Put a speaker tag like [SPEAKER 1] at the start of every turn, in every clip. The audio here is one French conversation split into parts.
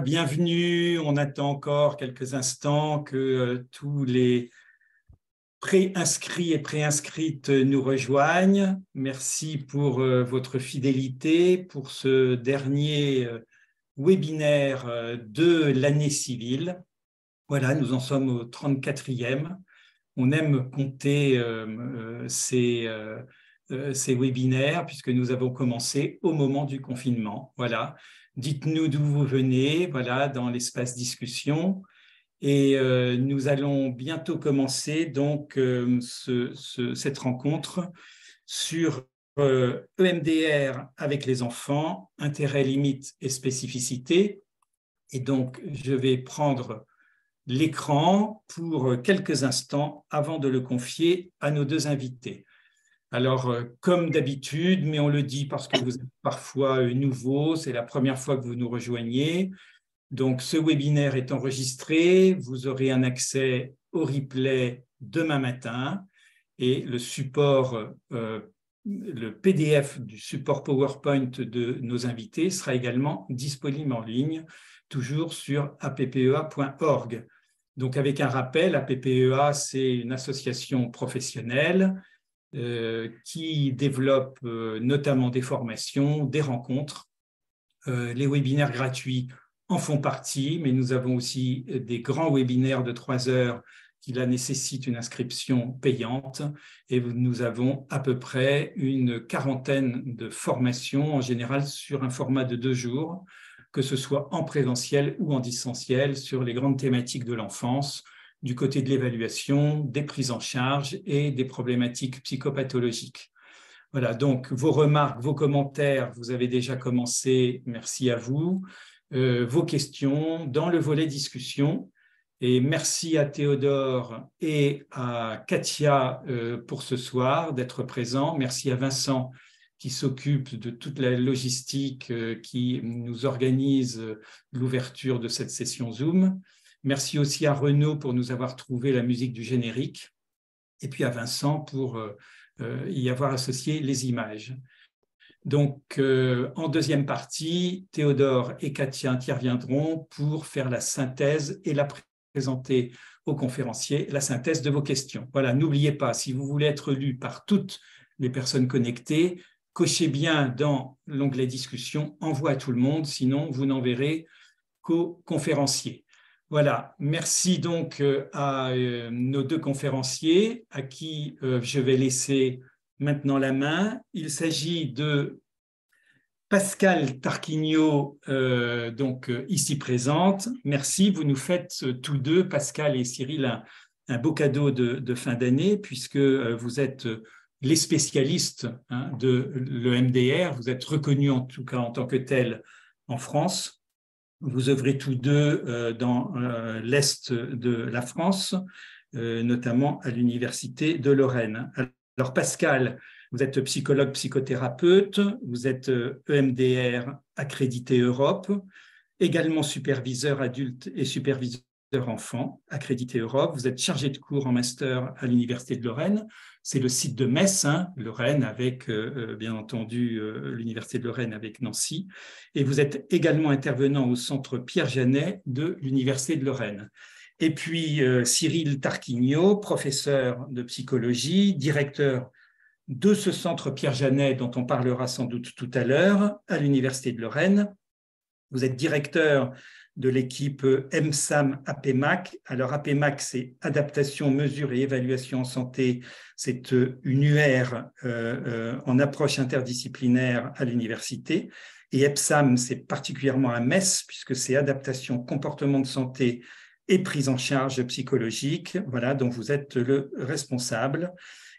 [SPEAKER 1] bienvenue. On attend encore quelques instants que euh, tous les pré préinscrits et préinscrites nous rejoignent. Merci pour euh, votre fidélité pour ce dernier euh, webinaire de l'année civile. Voilà, nous en sommes au 34e. On aime compter ces ces webinaires puisque nous avons commencé au moment du confinement. Voilà. Dites-nous d'où vous venez, voilà, dans l'espace discussion. Et euh, nous allons bientôt commencer donc euh, cette rencontre sur EMDR euh, e avec les enfants, intérêts, limites et spécificités. Et donc, je vais prendre l'écran pour quelques instants avant de le confier à nos deux invités. Alors, euh, comme d'habitude, mais on le dit parce que vous êtes parfois euh, nouveau, c'est la première fois que vous nous rejoignez. Donc, ce webinaire est enregistré, vous aurez un accès au replay demain matin et le support, euh, le PDF du support PowerPoint de nos invités sera également disponible en ligne, toujours sur appea.org. Donc, avec un rappel, APPEA, c'est une association professionnelle euh, qui développe euh, notamment des formations, des rencontres. Euh, les webinaires gratuits en font partie, mais nous avons aussi des grands webinaires de trois heures qui la une inscription payante. Et nous avons à peu près une quarantaine de formations, en général sur un format de deux jours, que ce soit en présentiel ou en distanciel, sur les grandes thématiques de l'enfance, du côté de l'évaluation, des prises en charge et des problématiques psychopathologiques. Voilà, donc vos remarques, vos commentaires, vous avez déjà commencé, merci à vous, euh, vos questions dans le volet discussion. Et merci à Théodore et à Katia euh, pour ce soir d'être présents. Merci à Vincent qui s'occupe de toute la logistique euh, qui nous organise l'ouverture de cette session Zoom. Merci aussi à Renaud pour nous avoir trouvé la musique du générique et puis à Vincent pour euh, euh, y avoir associé les images. Donc, euh, en deuxième partie, Théodore et Katia interviendront pour faire la synthèse et la présenter aux conférenciers, la synthèse de vos questions. Voilà, n'oubliez pas, si vous voulez être lu par toutes les personnes connectées, cochez bien dans l'onglet discussion, envoie à tout le monde, sinon vous n'enverrez qu'aux conférenciers. Voilà, merci donc euh, à euh, nos deux conférenciers à qui euh, je vais laisser maintenant la main. Il s'agit de Pascal Tarquigno, donc ici présente. Merci, vous nous faites tous deux, Pascal et Cyril, un, beau cadeau de, fin d'année puisque vous êtes les spécialistes hein, de l'EMDR, vous êtes reconnus en tout cas en tant que tel en France vous œuvrez tous deux euh, dans euh, l'Est de la France, euh, notamment à l'Université de Lorraine. Alors Pascal, vous êtes psychologue, psychothérapeute, vous êtes EMDR e accrédité Europe, également superviseur adulte et superviseur enfants, accrédité Europe. Vous êtes chargé de cours en master à l'Université de Lorraine. C'est le site de Metz, hein, Lorraine, avec euh, euh, bien entendu euh, l'Université de Lorraine avec Nancy. Et vous êtes également intervenant au centre Pierre Janet de l'Université de Lorraine. Et puis Cyril Tarquigno, professeur de psychologie, directeur de ce centre Pierre Janet dont on parlera sans doute tout à l'heure à l'Université de Lorraine. Vous êtes directeur de l'équipe MSAM APMAC. Alors APMAC, c'est adaptation, mesure et évaluation en santé. C'est euh, une UR euh, euh, en approche interdisciplinaire à l'université. Et EPSAM, c'est particulièrement à Metz, puisque c'est adaptation, comportement de santé et prise en charge psychologique, voilà, dont vous êtes le responsable.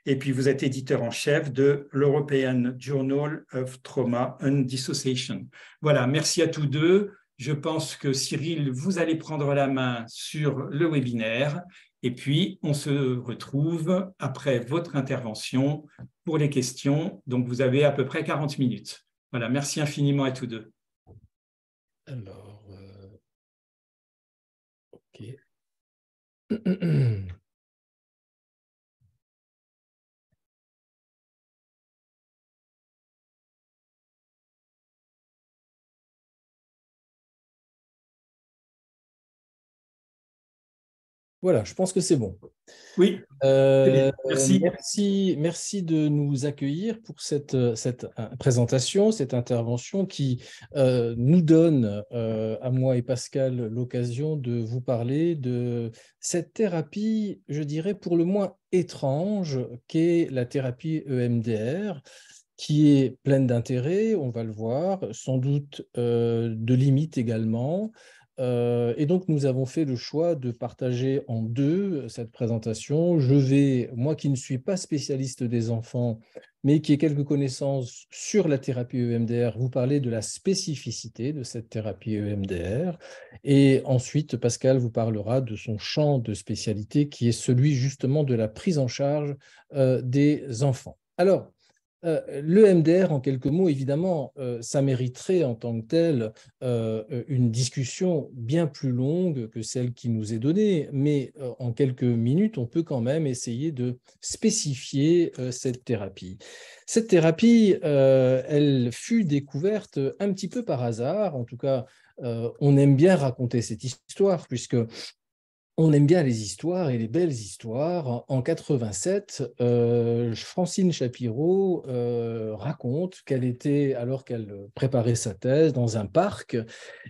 [SPEAKER 1] Et puis, vous êtes éditeur en chef de l'European Journal of Trauma and Dissociation. Voilà, merci à tous deux. Je pense que Cyril, vous allez prendre la main sur le webinaire et puis on se retrouve après votre intervention pour les questions. Donc vous avez à peu près 40 minutes.
[SPEAKER 2] Voilà, merci infiniment à tous deux. Alors, euh, OK. Voilà, je pense que c'est bon. Oui. Euh, merci. merci. de nous accueillir pour cette, euh, cette euh, présentation, cette intervention qui nous donne, à moi et Pascal, l'occasion de vous parler de cette thérapie, je dirais pour le moins étrange, qu'est la thérapie EMDR qui est pleine d'intérêt, on va le voir, sans doute de limites également, euh, et donc, nous avons fait le choix de partager en deux euh, cette présentation. Je vais, moi qui ne suis pas spécialiste des enfants, mais qui ai quelques connaissances sur la thérapie EMDR, vous parler de la spécificité de cette thérapie EMDR. Et ensuite, Pascal vous parlera de son champ de spécialité, qui est celui justement de la prise en charge euh, des enfants. Alors, euh, le MDR, en quelques mots, évidemment, euh, ça mériterait en tant que tel euh, une discussion bien plus longue que celle qui nous est donnée, mais en quelques minutes, on peut quand même essayer de spécifier cette thérapie. Cette thérapie, elle fut découverte un petit peu par hasard, en tout cas, on aime bien raconter cette histoire, puisque on aime bien les histoires et les belles histoires. En 87, euh, Francine Shapiro euh, raconte qu'elle était, alors qu'elle préparait sa thèse, dans un parc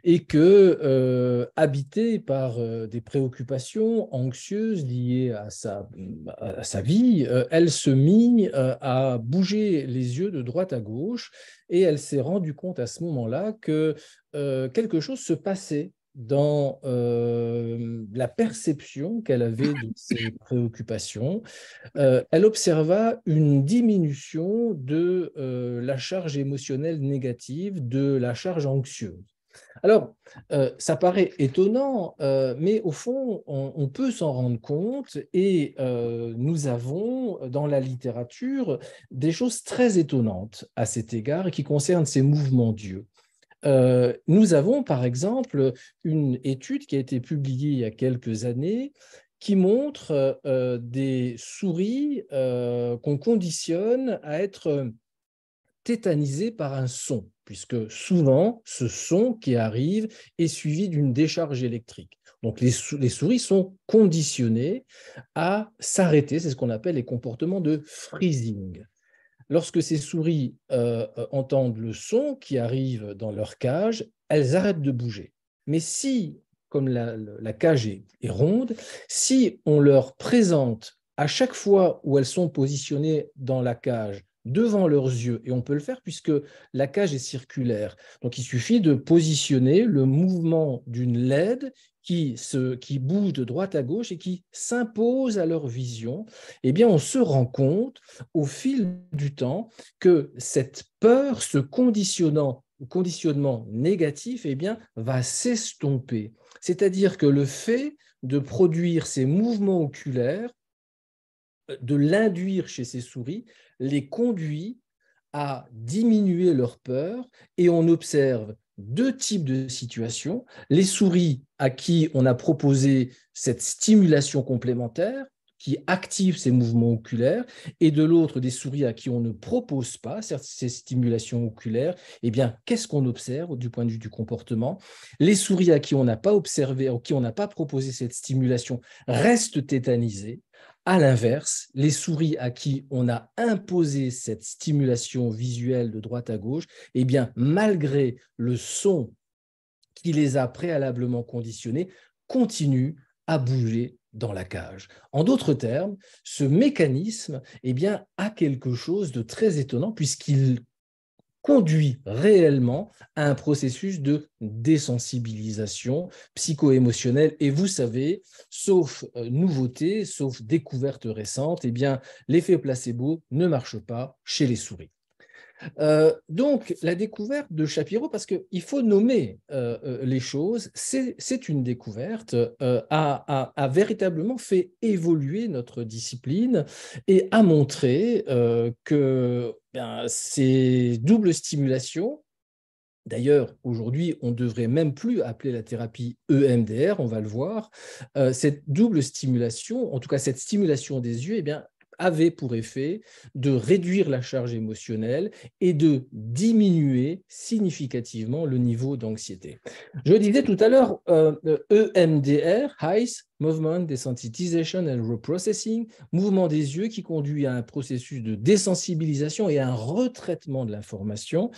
[SPEAKER 2] et que, euh, habitée par des préoccupations anxieuses liées à sa, à sa vie, elle se mit à bouger les yeux de droite à gauche et elle s'est rendue compte à ce moment-là que quelque chose se passait dans euh, la perception qu'elle avait de ses préoccupations, euh, elle observa une diminution de euh, la charge émotionnelle négative, de la charge anxieuse. Alors, ça paraît étonnant, mais au fond, on, on peut s'en rendre compte et nous avons dans la littérature des choses très étonnantes à cet égard qui concernent ces mouvements d'yeux. Euh, nous avons par exemple une étude qui a été publiée il y a quelques années qui montre euh, des souris euh, qu'on conditionne à être tétanisées par un son, puisque souvent ce son qui arrive est suivi d'une décharge électrique. Donc les, souris sont conditionnées à s'arrêter, c'est ce qu'on appelle les comportements de freezing. Lorsque ces souris euh, euh, entendent le son qui arrive dans leur cage, elles arrêtent de bouger. Mais si, comme la, cage est ronde, si on leur présente à chaque fois où elles sont positionnées dans la cage devant leurs yeux. Et on peut le faire puisque la cage est circulaire. Donc il suffit de positionner le mouvement d'une LED qui, se, qui bouge de droite à gauche et qui s'impose à leur vision. Eh bien, on se rend compte au fil du temps que cette peur, ce conditionnant conditionnement négatif, eh bien, va s'estomper. C'est-à-dire que le fait de produire ces mouvements oculaires, de l'induire chez ces souris, les conduit à diminuer leur peur et on observe deux types de situations. Les souris à qui on a proposé cette stimulation complémentaire qui active ces mouvements oculaires, et de l'autre des souris à qui on ne propose pas ces stimulations oculaires, eh bien, qu'est-ce qu'on observe du point de vue du comportement Les souris à qui on n'a pas observé, à qui on n'a pas proposé cette stimulation, restent tétanisées, à l'inverse, les souris à qui on a imposé cette stimulation visuelle de droite à gauche, eh bien, malgré le son qui les a préalablement conditionnées, continuent à bouger dans la cage. En d'autres termes, ce mécanisme eh bien, a quelque chose de très étonnant puisqu'il conduit réellement à un processus de désensibilisation psycho-émotionnelle. Et vous savez, sauf euh, nouveauté, sauf découverte récente, eh bien, l'effet placebo ne marche pas chez les souris. Euh, donc, la découverte de Shapiro, parce qu'il faut nommer euh, euh, les choses, c'est une découverte, a, véritablement fait évoluer notre discipline et a montré que ben, ces doubles stimulations, D'ailleurs, aujourd'hui, on ne devrait même plus appeler la thérapie EMDR, on va le voir. cette double stimulation, en tout cas cette stimulation des yeux, eh bien, avait pour effet de réduire la charge émotionnelle et de diminuer significativement le niveau d'anxiété. Je disais tout à l'heure, EMDR, euh, e High Movement Desensitization and Reprocessing, mouvement des yeux qui conduit à un processus de désensibilisation et un retraitement de l'information.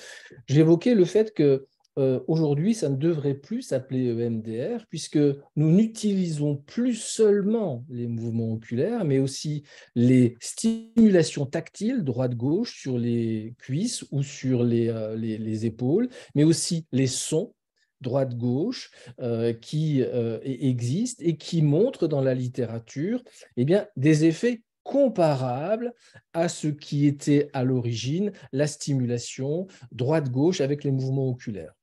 [SPEAKER 2] J'évoquais le fait que euh, aujourd'hui, ça ne devrait plus s'appeler EMDR, puisque nous n'utilisons plus seulement les mouvements oculaires, mais aussi les stimulations tactiles, droite-gauche, sur les cuisses ou sur les, euh, épaules, mais aussi les sons droite-gauche euh, qui e-, existent et qui montrent dans la littérature eh bien, des effets comparables à ce qui était à l'origine la stimulation droite-gauche avec les mouvements oculaires.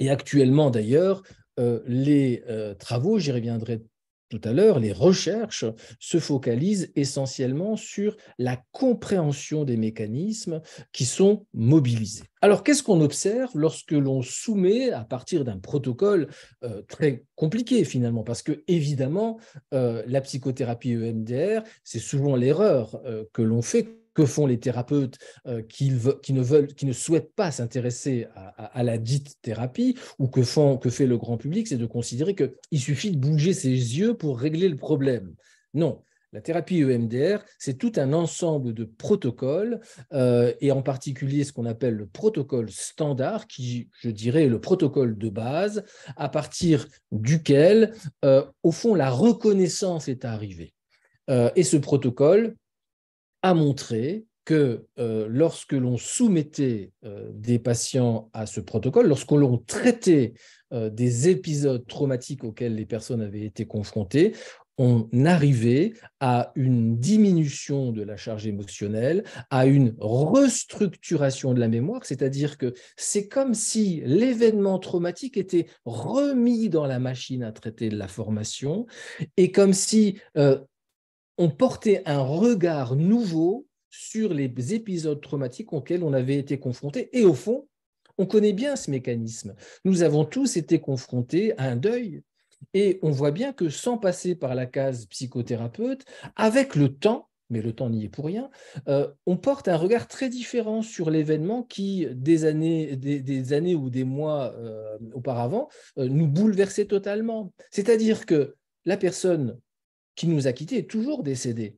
[SPEAKER 2] Et actuellement, d'ailleurs, euh, les euh, travaux, j'y reviendrai tout à l'heure, les recherches se focalisent essentiellement sur la compréhension des mécanismes qui sont mobilisés. Alors, qu'est-ce qu'on observe lorsque l'on soumet, à partir d'un protocole euh, très compliqué finalement, parce que évidemment, la psychothérapie EMDR, c'est souvent l'erreur que l'on fait que font les thérapeutes euh, qui, ne veulent, qui ne souhaitent pas s'intéresser à, la dite thérapie, ou que, font, que fait le grand public, c'est de considérer qu'il suffit de bouger ses yeux pour régler le problème. Non, la thérapie EMDR, c'est tout un ensemble de protocoles, euh, et en particulier ce qu'on appelle le protocole standard, qui, je dirais, est le protocole de base, à partir duquel, euh, au fond, la reconnaissance est arrivée. et ce protocole, a montré que euh, lorsque l'on soumettait euh, des patients à ce protocole, lorsqu'on l'on traitait euh, des épisodes traumatiques auxquels les personnes avaient été confrontées, on arrivait à une diminution de la charge émotionnelle, à une restructuration de la mémoire, c'est-à-dire que c'est comme si l'événement traumatique était remis dans la machine à traiter de la formation, et comme si on portait un regard nouveau sur les épisodes traumatiques auxquels on avait été confronté. Et au fond, on connaît bien ce mécanisme. Nous avons tous été confrontés à un deuil. Et on voit bien que sans passer par la case psychothérapeute, avec le temps, mais le temps n'y est pour rien, euh, on porte un regard très différent sur l'événement qui, des années, des, années, ou des mois euh, auparavant, euh, nous bouleversait totalement. C'est-à-dire que la personne qui nous a quittés est toujours décédé.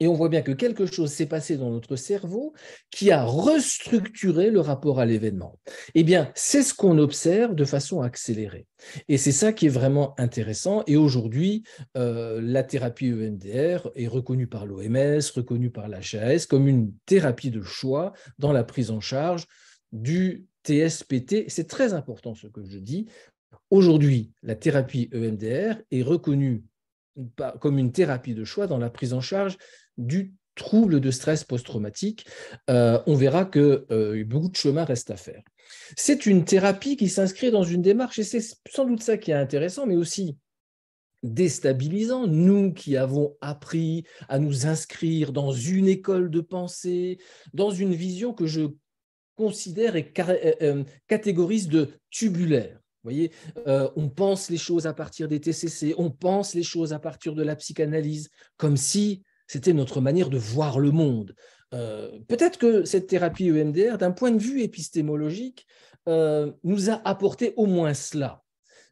[SPEAKER 2] Et on voit bien que quelque chose s'est passé dans notre cerveau qui a restructuré le rapport à l'événement. Eh bien, c'est ce qu'on observe de façon accélérée. Et c'est ça qui est vraiment intéressant. Et aujourd'hui, euh, la thérapie EMDR est reconnue par l'OMS, reconnue par l'HAS comme une thérapie de choix dans la prise en charge du TSPT. C'est très important ce que je dis. Aujourd'hui, la thérapie EMDR est reconnue comme une thérapie de choix dans la prise en charge du trouble de stress post-traumatique, euh, on verra que euh, beaucoup de chemin reste à faire. C'est une thérapie qui s'inscrit dans une démarche, et c'est sans doute ça qui est intéressant, mais aussi déstabilisant, nous qui avons appris à nous inscrire dans une école de pensée, dans une vision que je considère et euh, catégorise de tubulaire voyez, euh, on pense les choses à partir des TCC, on pense les choses à partir de la psychanalyse, comme si c'était notre manière de voir le monde. Euh, peut-être que cette thérapie EMDR, d'un point de vue épistémologique, euh, nous a apporté au moins cela,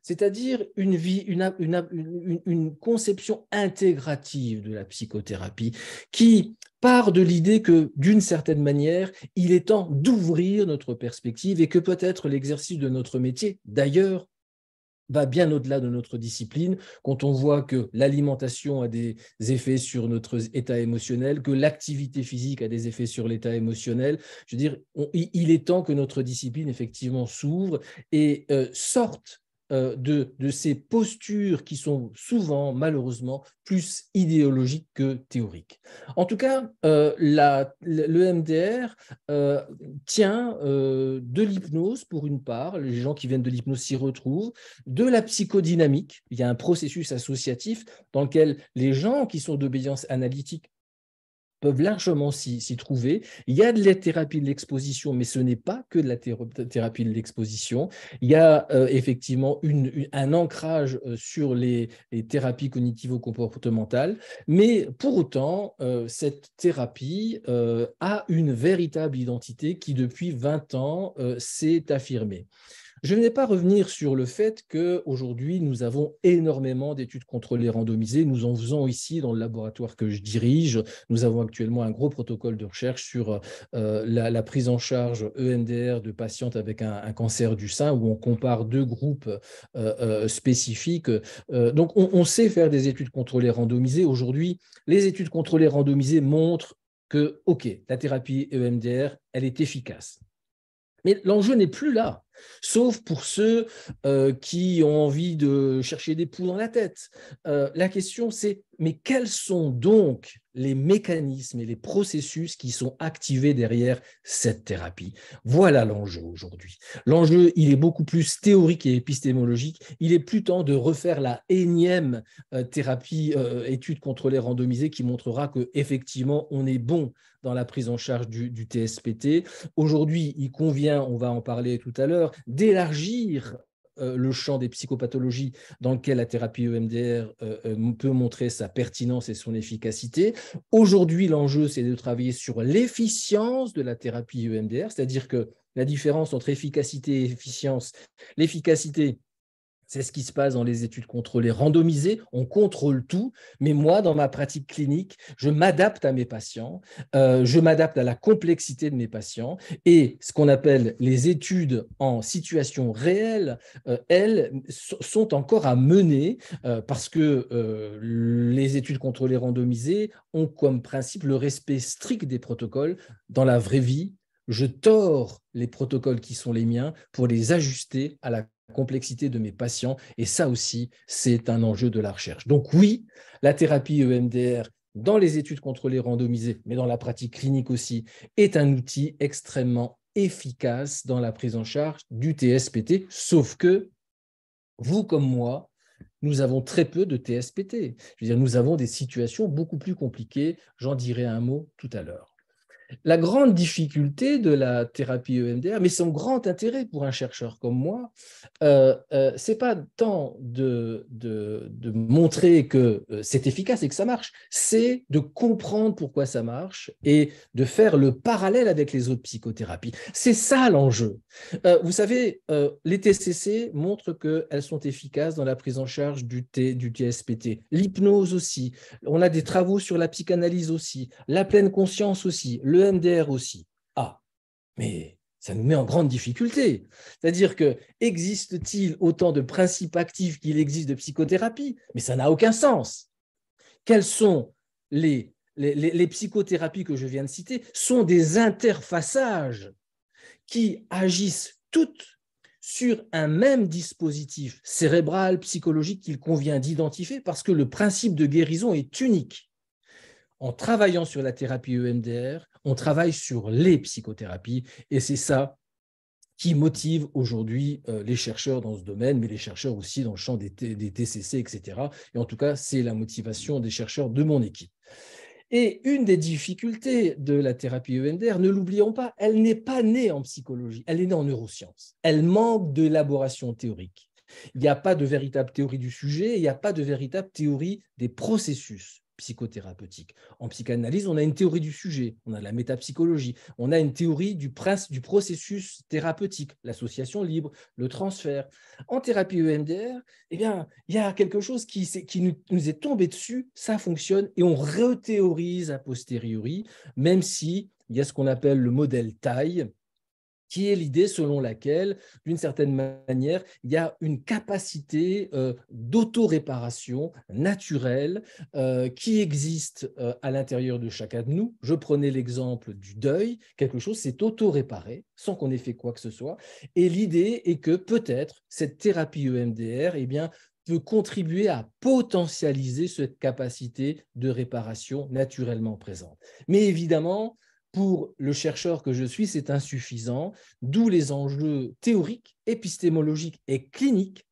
[SPEAKER 2] c'est-à-dire une, vie, une, conception intégrative de la psychothérapie qui part de l'idée que, d'une certaine manière, il est temps d'ouvrir notre perspective et que peut-être l'exercice de notre métier, d'ailleurs, va bien au-delà de notre discipline, quand on voit que l'alimentation a des effets sur notre état émotionnel, que l'activité physique a des effets sur l'état émotionnel, je veux dire, il est temps que notre discipline effectivement s'ouvre et euh, sorte euh, de, de, ces postures qui sont souvent, malheureusement, plus idéologiques que théoriques. En tout cas, euh, le MDR euh, tient de l'hypnose, pour une part, les gens qui viennent de l'hypnose s'y retrouvent, de la psychodynamique, il y a un processus associatif dans lequel les gens qui sont d'obéissance analytique peuvent largement s'y trouver. Il y a de la thérapie de l'exposition, mais ce n'est pas que de la thérapie de l'exposition. Il y a euh, effectivement un ancrage euh, sur les, thérapies cognitivo-comportementales, mais pour autant, euh, cette thérapie a une véritable identité qui, depuis 20 ans, s'est affirmée. Je ne vais pas revenir sur le fait qu'aujourd'hui, nous avons énormément d'études contrôlées randomisées. Nous en faisons ici dans le laboratoire que je dirige. Nous avons actuellement un gros protocole de recherche sur euh, la, prise en charge EMDR de patientes avec un, cancer du sein où on compare deux groupes euh, euh, spécifiques. donc, on, on sait faire des études contrôlées randomisées. Aujourd'hui, les études contrôlées randomisées montrent que, OK, la thérapie EMDR, elle est efficace. Mais l'enjeu n'est plus là sauf pour ceux euh, qui ont envie de chercher des poux dans la tête. Euh, la question, c'est, mais quels sont donc les mécanismes et les processus qui sont activés derrière cette thérapie Voilà l'enjeu aujourd'hui. L'enjeu, il est beaucoup plus théorique et épistémologique. Il est plus temps de refaire la énième euh, thérapie étude contrôlée randomisée qui montrera que effectivement on est bon dans la prise en charge du TSPT. Aujourd'hui, il convient, on va en parler tout à l'heure, d'élargir euh, le champ des psychopathologies dans lequel la thérapie EMDR euh, euh, peut montrer sa pertinence et son efficacité. Aujourd'hui, l'enjeu, c'est de travailler sur l'efficience de la thérapie EMDR, c'est-à-dire que la différence entre efficacité et efficience, l'efficacité, c'est ce qui se passe dans les études contrôlées, randomisées, on contrôle tout, mais moi, dans ma pratique clinique, je m'adapte à mes patients, euh, je m'adapte à la complexité de mes patients, et ce qu'on appelle les études en situation réelle, euh, elles sont encore à mener, euh, parce que les études contrôlées randomisées ont comme principe le respect strict des protocoles dans la vraie vie. Je tords les protocoles qui sont les miens pour les ajuster à la complexité de mes patients. Et ça aussi, c'est un enjeu de la recherche. Donc oui, la thérapie EMDR dans les études contrôlées randomisées, mais dans la pratique clinique aussi, est un outil extrêmement efficace dans la prise en charge du TSPT, sauf que vous comme moi, nous avons très peu de TSPT. Je veux dire, nous avons des situations beaucoup plus compliquées. J'en dirai un mot tout à l'heure. La grande difficulté de la thérapie EMDR, mais son grand intérêt pour un chercheur comme moi, euh, euh c'est pas tant de, de, montrer que euh, c'est efficace et que ça marche, c'est de comprendre pourquoi ça marche et de faire le parallèle avec les autres psychothérapies. C'est ça l'enjeu. Euh, vous savez, les TCC montrent qu'elles sont efficaces dans la prise en charge du, T, du TSPT, l'hypnose aussi. On a des travaux sur la psychanalyse aussi, la pleine conscience aussi, MDR aussi. Ah, mais ça nous met en grande difficulté. C'est-à-dire que existe-t-il autant de principes actifs qu'il existe de psychothérapie Mais ça n'a aucun sens. Quelles sont les, les, les, psychothérapies que je viens de citer Sont des interfaçages qui agissent toutes sur un même dispositif cérébral, psychologique qu'il convient d'identifier parce que le principe de guérison est unique en travaillant sur la thérapie EMDR, on travaille sur les psychothérapies et c'est ça qui motive aujourd'hui euh, les chercheurs dans ce domaine, mais les chercheurs aussi dans le champ des, TCC, etc. Et en tout cas, c'est la motivation des chercheurs de mon équipe. Et une des difficultés de la thérapie EMDR, ne l'oublions pas, elle n'est pas née en psychologie, elle est née en neurosciences. Elle manque d'élaboration théorique. Il n'y a pas de véritable théorie du sujet, il n'y a pas de véritable théorie des processus psychothérapeutique. En psychanalyse, on a une théorie du sujet, on a la métapsychologie, on a une théorie du, prince, du processus thérapeutique, l'association libre, le transfert. En thérapie EMDR, eh bien, il y a quelque chose qui, nous, est tombé dessus, ça fonctionne et on rethéorise a posteriori, même si il y a ce qu'on appelle le modèle taille, qui est l'idée selon laquelle, d'une certaine manière, il y a une capacité euh, d'auto-réparation naturelle euh, qui existe euh, à l'intérieur de chacun de nous. Je prenais l'exemple du deuil, quelque chose s'est auto-réparé sans qu'on ait fait quoi que ce soit. Et l'idée est que peut-être cette thérapie EMDR eh bien, peut contribuer à potentialiser cette capacité de réparation naturellement présente. Mais évidemment, pour le chercheur que je suis, c'est insuffisant, d'où les enjeux théoriques, épistémologiques et cliniques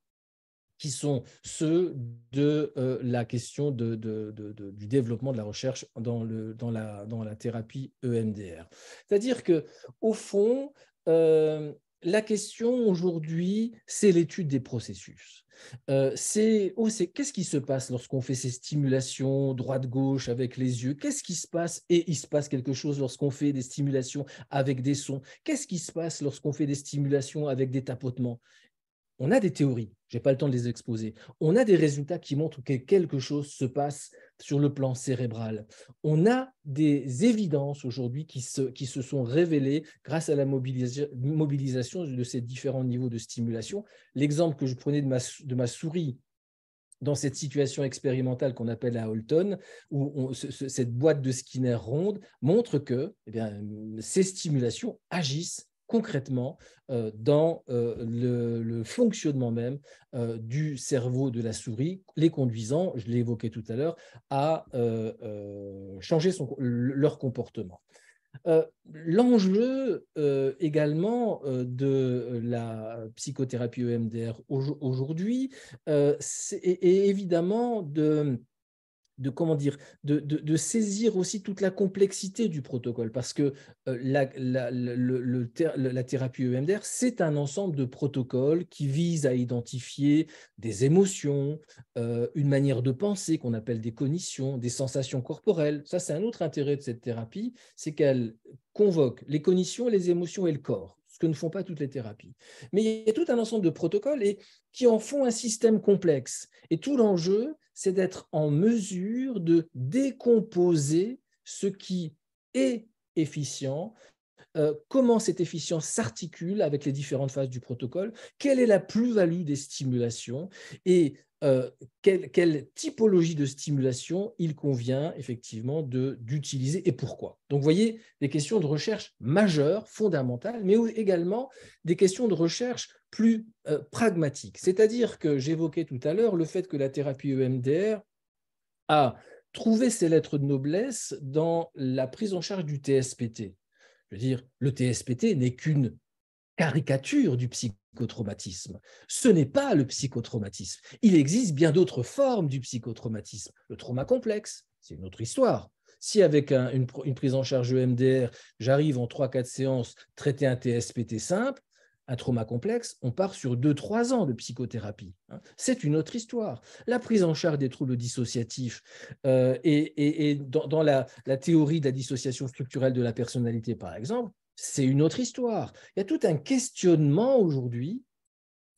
[SPEAKER 2] qui sont ceux de euh, la question du développement de la recherche dans, la, thérapie EMDR. C'est-à-dire que, au fond, euh, la question aujourd'hui, c'est l'étude des processus. Euh, oh, c'est qu'est-ce qui se passe lorsqu'on fait ces stimulations droite-gauche avec les yeux Qu'est-ce qui se passe Et il se passe quelque chose lorsqu'on fait des stimulations avec des sons. Qu'est-ce qui se passe lorsqu'on fait des stimulations avec des tapotements on a des théories, je n'ai pas le temps de les exposer, on a des résultats qui montrent que quelque chose se passe sur le plan cérébral. On a des évidences aujourd'hui qui se, qui se sont révélées grâce à la mobilisation de ces différents niveaux de stimulation. L'exemple que je prenais de ma, souris dans cette situation expérimentale qu'on appelle à Holton, où cette boîte de Skinner ronde montre que eh bien, ces stimulations agissent concrètement euh, dans euh, le, fonctionnement même euh, du cerveau de la souris, les conduisant, je l'ai évoqué tout à l'heure, à changer leur comportement. L'enjeu également de la psychothérapie EMDR aujourd'hui, est évidemment de de comment dire, de, saisir aussi toute la complexité du protocole, parce que euh, la, le, la, thérapie EMDR, c'est un ensemble de protocoles qui visent à identifier des émotions, euh, une manière de penser qu'on appelle des cognitions, des sensations corporelles. Ça, c'est un autre intérêt de cette thérapie, c'est qu'elle convoque les cognitions, les émotions et le corps ce que ne font pas toutes les thérapies. Mais il y a tout un ensemble de protocoles et qui en font un système complexe. Et tout l'enjeu, c'est d'être en mesure de décomposer ce qui est efficient, euh, comment cette efficience s'articule avec les différentes phases du protocole, quelle est la plus-value des stimulations, et euh, quelle, typologie de stimulation il convient effectivement d'utiliser et pourquoi. Donc, vous voyez, des questions de recherche majeures, fondamentales, mais également des questions de recherche plus euh, pragmatiques. C'est-à-dire que j'évoquais tout à l'heure le fait que la thérapie EMDR a trouvé ses lettres de noblesse dans la prise en charge du TSPT. Je veux dire, le TSPT n'est qu'une caricature du psychologue ce n'est pas le psychotraumatisme. Il existe bien d'autres formes du psychotraumatisme. Le trauma complexe, c'est une autre histoire. Si avec une, prise en charge EMDR, j'arrive en 3-4 séances traiter un TSPT simple, un trauma complexe, on part sur 2-3 ans de psychothérapie. Hein. C'est une autre histoire. La prise en charge des troubles dissociatifs euh, et, dans, la théorie de la dissociation structurelle de la personnalité, par exemple, c'est une autre histoire. Il y a tout un questionnement aujourd'hui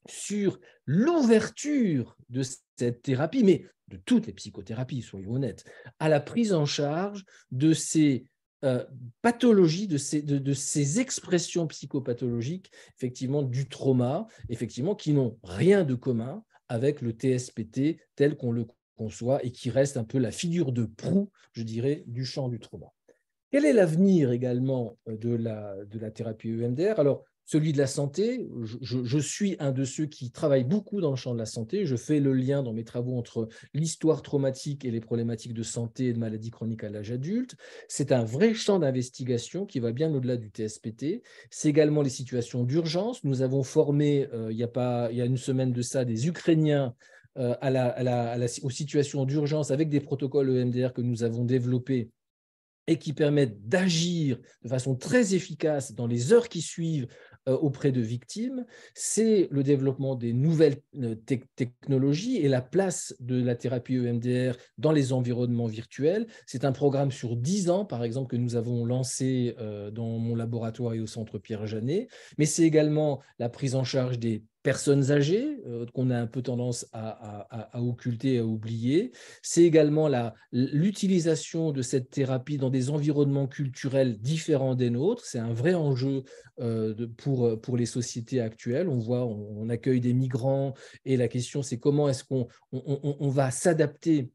[SPEAKER 2] sur l'ouverture de cette thérapie, mais de toutes les psychothérapies, soyons honnêtes, à la prise en charge de ces euh, pathologies, de ces, de ces, expressions psychopathologiques, effectivement, du trauma, effectivement, qui n'ont rien de commun avec le TSPT tel qu'on le conçoit et qui reste un peu la figure de proue, je dirais, du champ du trauma. Quel est l'avenir également euh, de la, de la thérapie EMDR Alors, celui de la santé, je, suis un de ceux qui travaillent beaucoup dans le champ de la santé. Je fais le lien dans mes travaux entre l'histoire traumatique et les problématiques de santé et de maladies chroniques à l'âge adulte. C'est un vrai champ d'investigation qui va bien au-delà du TSPT. C'est également les situations d'urgence. Nous avons formé, euh, il, y a pas, il y a une semaine de ça, des Ukrainiens euh, aux situations d'urgence avec des protocoles EMDR que nous avons développés et qui permettent d'agir de façon très efficace dans les heures qui suivent euh, auprès de victimes, c'est le développement des nouvelles euh, technologies et la place de la thérapie EMDR dans les environnements virtuels. C'est un programme sur 10 ans, par exemple, que nous avons lancé euh, dans mon laboratoire et au centre Pierre Janet, mais c'est également la prise en charge des personnes âgées, euh, qu'on a un peu tendance à, occulter, à oublier. C'est également l'utilisation de cette thérapie dans des environnements culturels différents des nôtres. C'est un vrai enjeu euh, pour, pour les sociétés actuelles. On voit, on, accueille des migrants et la question, c'est comment est-ce qu'on va s'adapter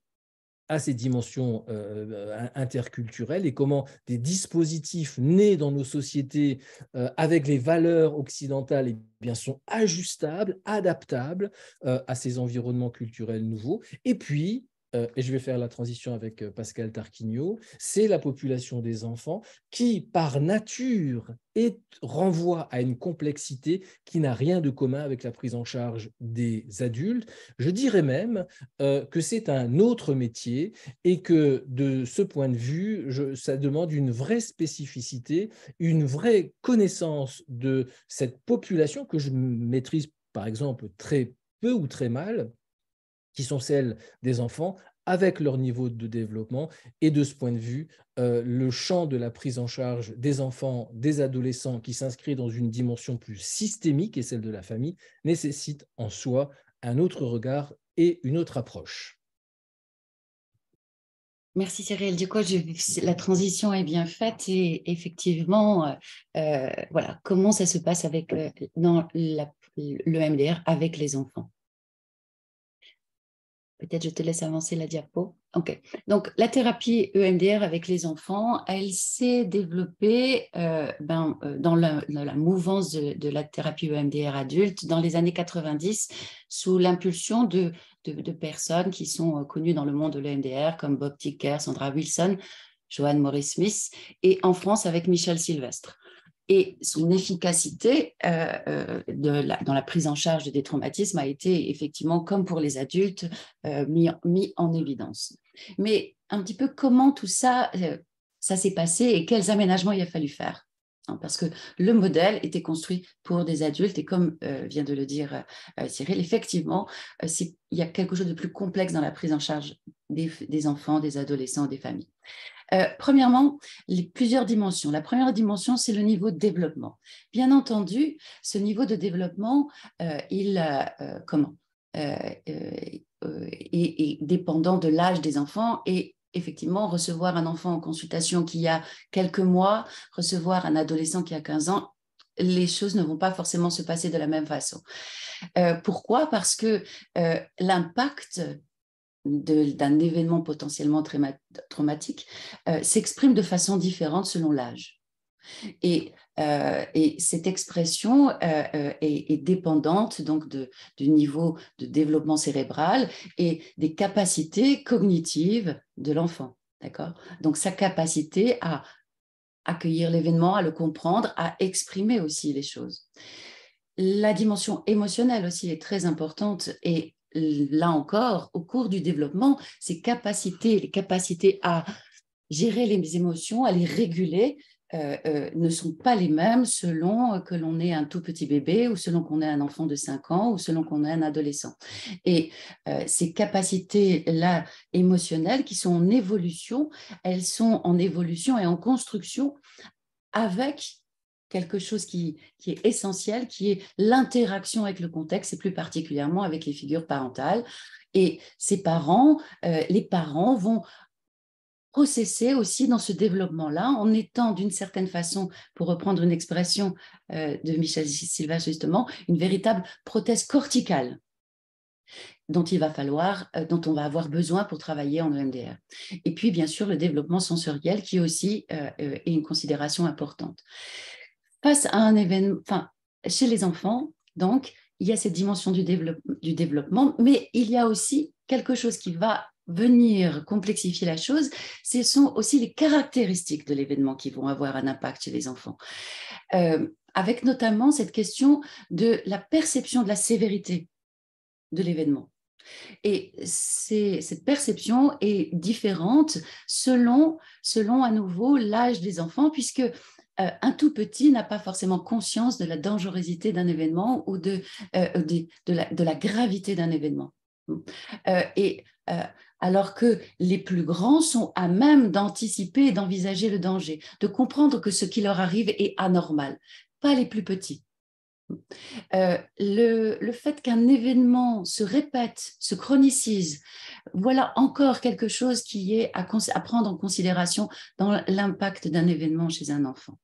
[SPEAKER 2] à ces dimensions euh, euh, interculturelles et comment des dispositifs nés dans nos sociétés euh, avec les valeurs occidentales et eh bien, sont ajustables, adaptables à ces environnements culturels nouveaux. Et puis, euh, et je vais faire la transition avec euh, Pascal Tarquinio, c'est la population des enfants qui, par nature, est, renvoie à une complexité qui n'a rien de commun avec la prise en charge des adultes. Je dirais même euh, que c'est un autre métier et que de ce point de vue, ça demande une vraie spécificité, une vraie connaissance de cette population que je maîtrise par exemple très peu ou très mal, qui sont celles des enfants, avec leur niveau de développement. Et de ce point de vue, euh, le champ de la prise en charge des enfants, des adolescents, qui s'inscrit dans une dimension plus systémique et celle de la famille, nécessite en soi un autre regard et une autre
[SPEAKER 3] approche. Merci Cyril. Du coup, la transition est bien faite et effectivement, euh, euh, voilà, comment ça se passe avec dans le MDR avec les enfants Peut-être je te laisse avancer la diapo. OK. Donc, la thérapie EMDR avec les enfants, elle s'est développée euh, ben, euh, dans, la, mouvance de, la thérapie EMDR adulte dans les années 90 sous l'impulsion de, de, de, personnes qui sont euh, connues dans le monde de l'EMDR comme Bob Ticker, Sandra Wilson, Joanne Maurice Smith et en France avec Michel Sylvestre et son efficacité euh, euh, de dans la prise en charge des traumatismes a été effectivement, comme pour les adultes, euh, mis, en évidence. Mais un petit peu comment tout ça, ça s'est passé et quels aménagements il a fallu faire hein, parce que le modèle était construit pour des adultes et comme vient de le dire Cyril, effectivement, il y a quelque chose de plus complexe dans la prise en charge des, des enfants, des adolescents, des familles. Euh, premièrement, les plusieurs dimensions. La première dimension, c'est le niveau de développement. Bien entendu, ce niveau de développement, euh, il euh, comment est, dépendant de l'âge des enfants et effectivement, recevoir un enfant en consultation qui a quelques mois, recevoir un adolescent qui a 15 ans, les choses ne vont pas forcément se passer de la même façon. pourquoi Parce que l'impact d'un événement potentiellement traumatique euh, s'exprime de façon différente selon l'âge. Et, euh, cette expression euh, est, dépendante donc de, du niveau de développement cérébral et des capacités cognitives de l'enfant. D'accord Donc sa capacité à accueillir l'événement, à le comprendre, à exprimer aussi les choses. La dimension émotionnelle aussi est très importante et là encore, au cours du développement, ces capacités, les capacités à gérer les émotions, à les réguler, euh, euh, ne sont pas les mêmes selon euh, que l'on est un tout petit bébé ou selon qu'on est un enfant de 5 ans ou selon qu'on est un adolescent. Et ces capacités-là émotionnelles qui sont en évolution, elles sont en évolution et en construction avec quelque chose qui, qui est essentiel, qui est l'interaction avec le contexte et plus particulièrement avec les figures parentales. Et ces parents, euh, les parents vont processer aussi dans ce développement-là en étant d'une certaine façon, pour reprendre une expression euh, de Michel Silva justement, une véritable prothèse corticale dont il va falloir, euh, dont on va avoir besoin pour travailler en EMDR. Et puis bien sûr le développement sensoriel qui aussi est une considération importante face à un événement, enfin, chez les enfants, donc, il y a cette dimension du, du, développement, mais il y a aussi quelque chose qui va venir complexifier la chose, ce sont aussi les caractéristiques de l'événement qui vont avoir un impact chez les enfants. Euh, avec notamment cette question de la perception de la sévérité de l'événement. Et cette perception est différente selon, selon à nouveau l'âge des enfants, puisque euh, un tout petit n'a pas forcément conscience de la dangerosité d'un événement ou de, euh, la, gravité d'un événement. Euh, et alors que les plus grands sont à même d'anticiper et d'envisager le danger, de comprendre que ce qui leur arrive est anormal, pas les plus petits. Euh, le, fait qu'un événement se répète, se chronicise, voilà encore quelque chose qui est à, prendre en considération dans l'impact d'un événement chez un enfant.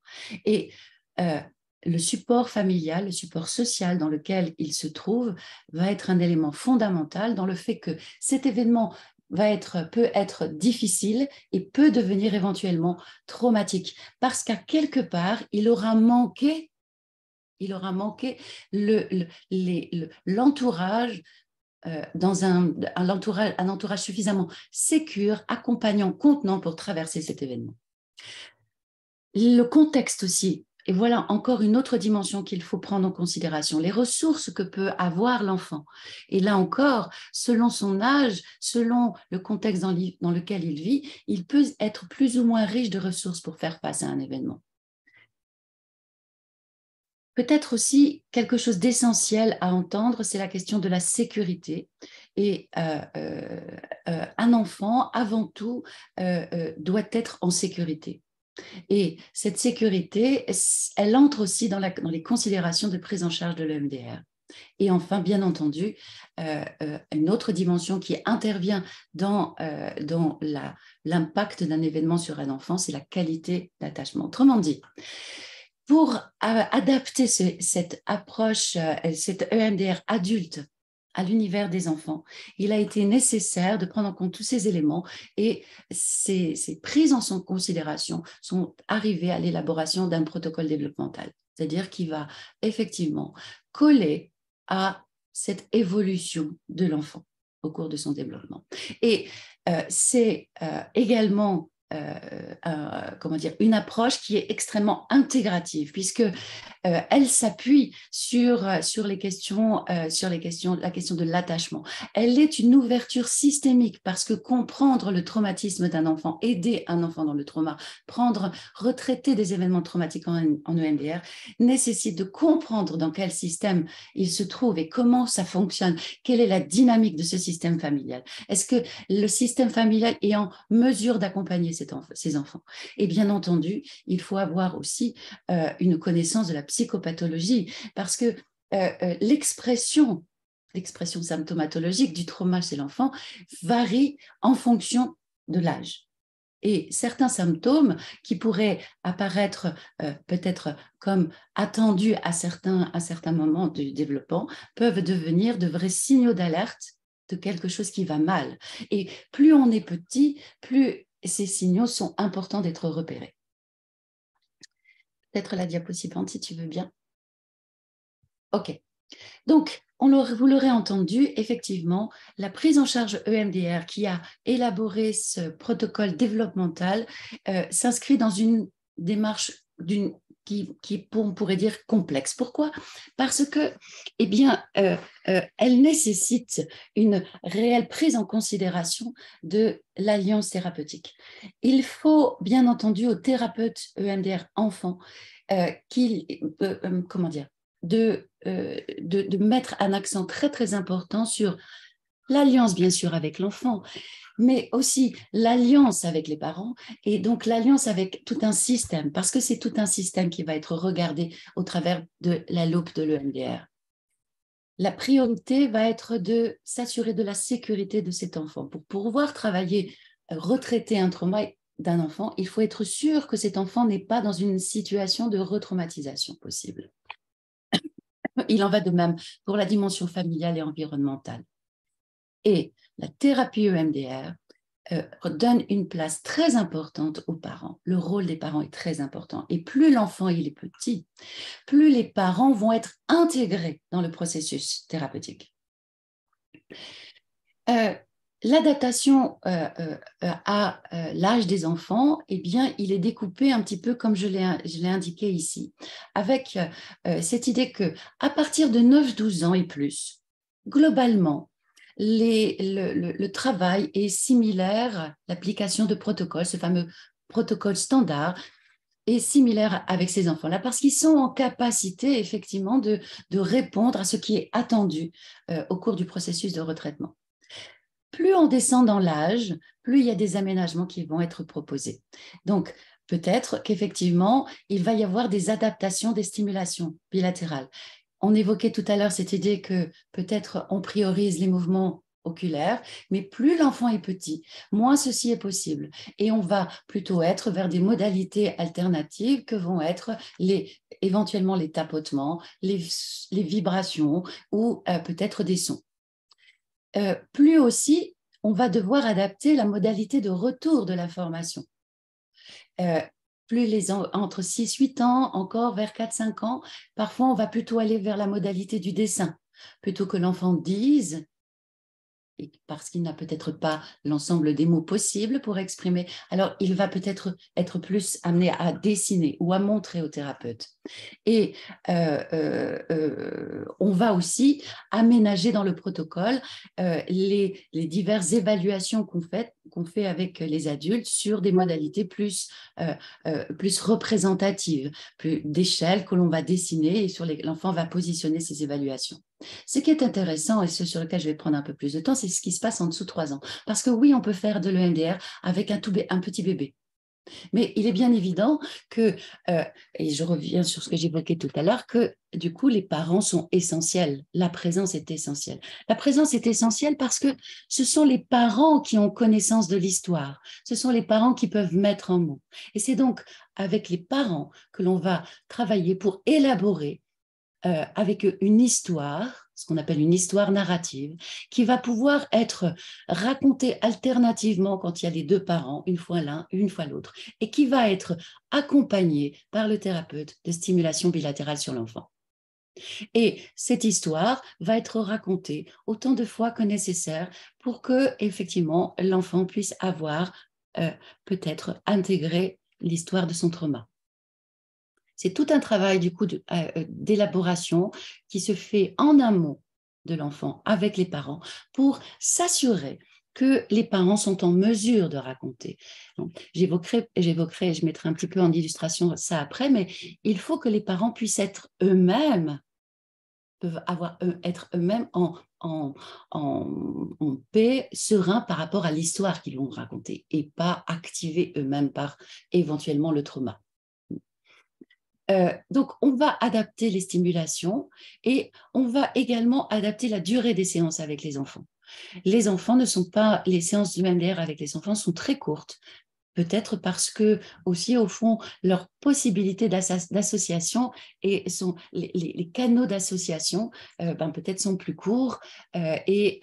[SPEAKER 3] Et euh, le support familial, le support social dans lequel il se trouve va être un élément fondamental dans le fait que cet événement va être, peut être difficile et peut devenir éventuellement traumatique parce qu'à quelque part, il aura manqué il aura manqué l'entourage. Euh, dans un, entourage, un entourage suffisamment sécur, accompagnant, contenant pour traverser cet événement. Le contexte aussi et voilà encore une autre dimension qu'il faut prendre en considération, les ressources que peut avoir l'enfant. Et là encore, selon son âge, selon le contexte dans, lequel il vit, il peut être plus ou moins riche de ressources pour faire face à un événement. Peut-être aussi quelque chose d'essentiel à entendre, c'est la question de la sécurité. Et euh, euh, euh, un enfant, avant tout, doit être en sécurité. Et cette sécurité, elle entre aussi dans, dans les considérations de prise en charge de l'EMDR. Et enfin, bien entendu, une autre dimension qui intervient dans, dans l'impact d'un événement sur un enfant, c'est la qualité d'attachement. Autrement dit, pour adapter cette approche, euh, cette EMDR adulte à l'univers des enfants, il a été nécessaire de prendre en compte tous ces éléments et ces, prises en considération sont arrivées à l'élaboration d'un protocole développemental, c'est-à-dire qui va effectivement coller à cette évolution de l'enfant au cours de son développement. Et euh, c'est euh, également euh, euh, comment dire, une approche qui est extrêmement intégrative, puisque euh, elle s'appuie sur, sur les questions, sur les questions, la question de l'attachement. Elle est une ouverture systémique parce que comprendre le traumatisme d'un enfant, aider un enfant dans le trauma, prendre, retraiter des événements traumatiques en, en EMDR, nécessite de comprendre dans quel système il se trouve et comment ça fonctionne, quelle est la dynamique de ce système familial. Est-ce que le système familial est en mesure d'accompagner ses, enfants. Et bien entendu, il faut avoir aussi euh, une connaissance de la psychopathologie, parce que euh, euh, l'expression l'expression symptomatologique du trauma chez l'enfant varie en fonction de l'âge. Et certains symptômes qui pourraient apparaître peut-être comme attendus à certains, à certains moments du développement peuvent devenir de vrais signaux d'alerte de quelque chose qui va mal. Et plus on est petit, plus ces signaux sont importants d'être repérés. Peut-être la diapositive si tu veux bien. OK. Donc, on vous l'aurez entendu, effectivement, la prise en charge EMDR qui a élaboré ce protocole développemental euh, s'inscrit dans une démarche d'une qui, qui on pourrait dire complexe. Pourquoi Parce que, eh bien, euh, euh, elle nécessite une réelle prise en considération de l'alliance thérapeutique. Il faut, bien entendu, aux thérapeutes EMDR enfants, euh, comment dire, de, de, de mettre un accent très très important sur l'alliance bien sûr avec l'enfant, mais aussi l'alliance avec les parents et donc l'alliance avec tout un système, parce que c'est tout un système qui va être regardé au travers de la loupe de l'EMDR. La priorité va être de s'assurer de la sécurité de cet enfant. Pour pouvoir travailler, euh, retraiter un trauma d'un enfant, il faut être sûr que cet enfant n'est pas dans une situation de retraumatisation possible. Il en va de même pour la dimension familiale et environnementale. Et la thérapie EMDR euh, donne une place très importante aux parents. Le rôle des parents est très important. Et plus l'enfant est petit, plus les parents vont être intégrés dans le processus thérapeutique. Euh, l'adaptation euh, à l'âge des enfants, et eh bien, il est découpé un petit peu comme je l'ai indiqué ici, avec cette idée que à partir de 9-12 ans et plus, globalement, le, travail est similaire, l'application de protocoles, ce fameux protocole standard, est similaire avec ces enfants-là parce qu'ils sont en capacité effectivement de, répondre à ce qui est attendu euh, au cours du processus de retraitement. Plus on descend dans l'âge, plus il y a des aménagements qui vont être proposés. Donc, peut-être qu'effectivement, il va y avoir des adaptations des stimulations bilatérales on évoquait tout à l'heure cette idée que peut-être on priorise les mouvements oculaires, mais plus l'enfant est petit, moins ceci est possible. Et on va plutôt être vers des modalités alternatives que vont être les, éventuellement les tapotements, les, vibrations ou euh, peut-être des sons. Euh, plus aussi, on va devoir adapter la modalité de retour de la formation. Euh, plus les entre 6-8 ans, encore vers 4-5 ans, parfois on va plutôt aller vers la modalité du dessin, plutôt que l'enfant dise parce qu'il n'a peut-être pas l'ensemble des mots possibles pour exprimer, alors il va peut-être être plus amené à dessiner ou à montrer au thérapeute. Et euh, euh, euh, on va aussi aménager dans le protocole les, diverses évaluations qu'on fait, avec les adultes sur des modalités plus, plus représentatives, plus d'échelle que l'on va dessiner et sur l'enfant va positionner ses évaluations. Ce qui est intéressant et ce sur lequel je vais prendre un peu plus de temps, c'est ce qui se passe en dessous de trois ans. Parce que oui, on peut faire de l'EMDR avec un, petit bébé. Mais il est bien évident que, euh, et je reviens sur ce que j'évoquais tout à l'heure, que du coup, les parents sont essentiels. La présence est essentielle. La présence est essentielle parce que ce sont les parents qui ont connaissance de l'histoire. Ce sont les parents qui peuvent mettre en mots. Et c'est donc avec les parents que l'on va travailler pour élaborer euh, avec une histoire, ce qu'on appelle une histoire narrative, qui va pouvoir être racontée alternativement quand il y a les deux parents, une fois l'un, une fois l'autre, et qui va être accompagnée par le thérapeute de stimulation bilatérale sur l'enfant. Et cette histoire va être racontée autant de fois que nécessaire pour que, effectivement, l'enfant puisse avoir euh, peut-être intégré l'histoire de son trauma. C'est tout un travail du coup euh, euh, d'élaboration qui se fait en amont de l'enfant avec les parents pour s'assurer que les parents sont en mesure de raconter. J'évoquerai, j'évoquerai, je mettrai un petit peu en illustration ça après, mais il faut que les parents puissent être eux-mêmes, peuvent avoir, euh, être eux-mêmes en, en paix, serein par rapport à l'histoire qu'ils vont raconter et pas activés eux-mêmes par éventuellement le trauma. Euh, donc, on va adapter les stimulations et on va également adapter la durée des séances avec les enfants. Les enfants ne sont pas, les séances du MDR avec les enfants sont très courtes, peut-être parce que aussi au fond leurs possibilités d'association et sont les, canaux d'association euh, ben, peut-être sont plus courts euh, et,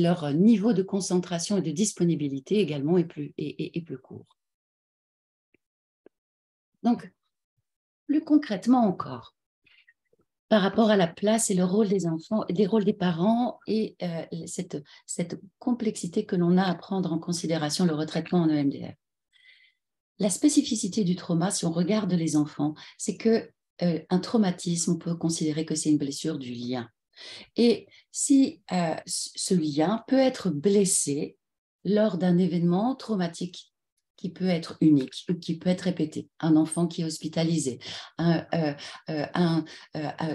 [SPEAKER 3] leur niveau de concentration et de disponibilité également est plus, est plus court. Donc plus concrètement encore par rapport à la place et le rôle des enfants, des rôles des parents et euh, cette, complexité que l'on a à prendre en considération le retraitement en EMDR. La spécificité du trauma, si on regarde les enfants, c'est que euh, un traumatisme, on peut considérer que c'est une blessure du lien. Et si euh, ce lien peut être blessé lors d'un événement traumatique qui peut être unique, ou qui peut être répété. Un enfant qui est hospitalisé, un, euh, euh,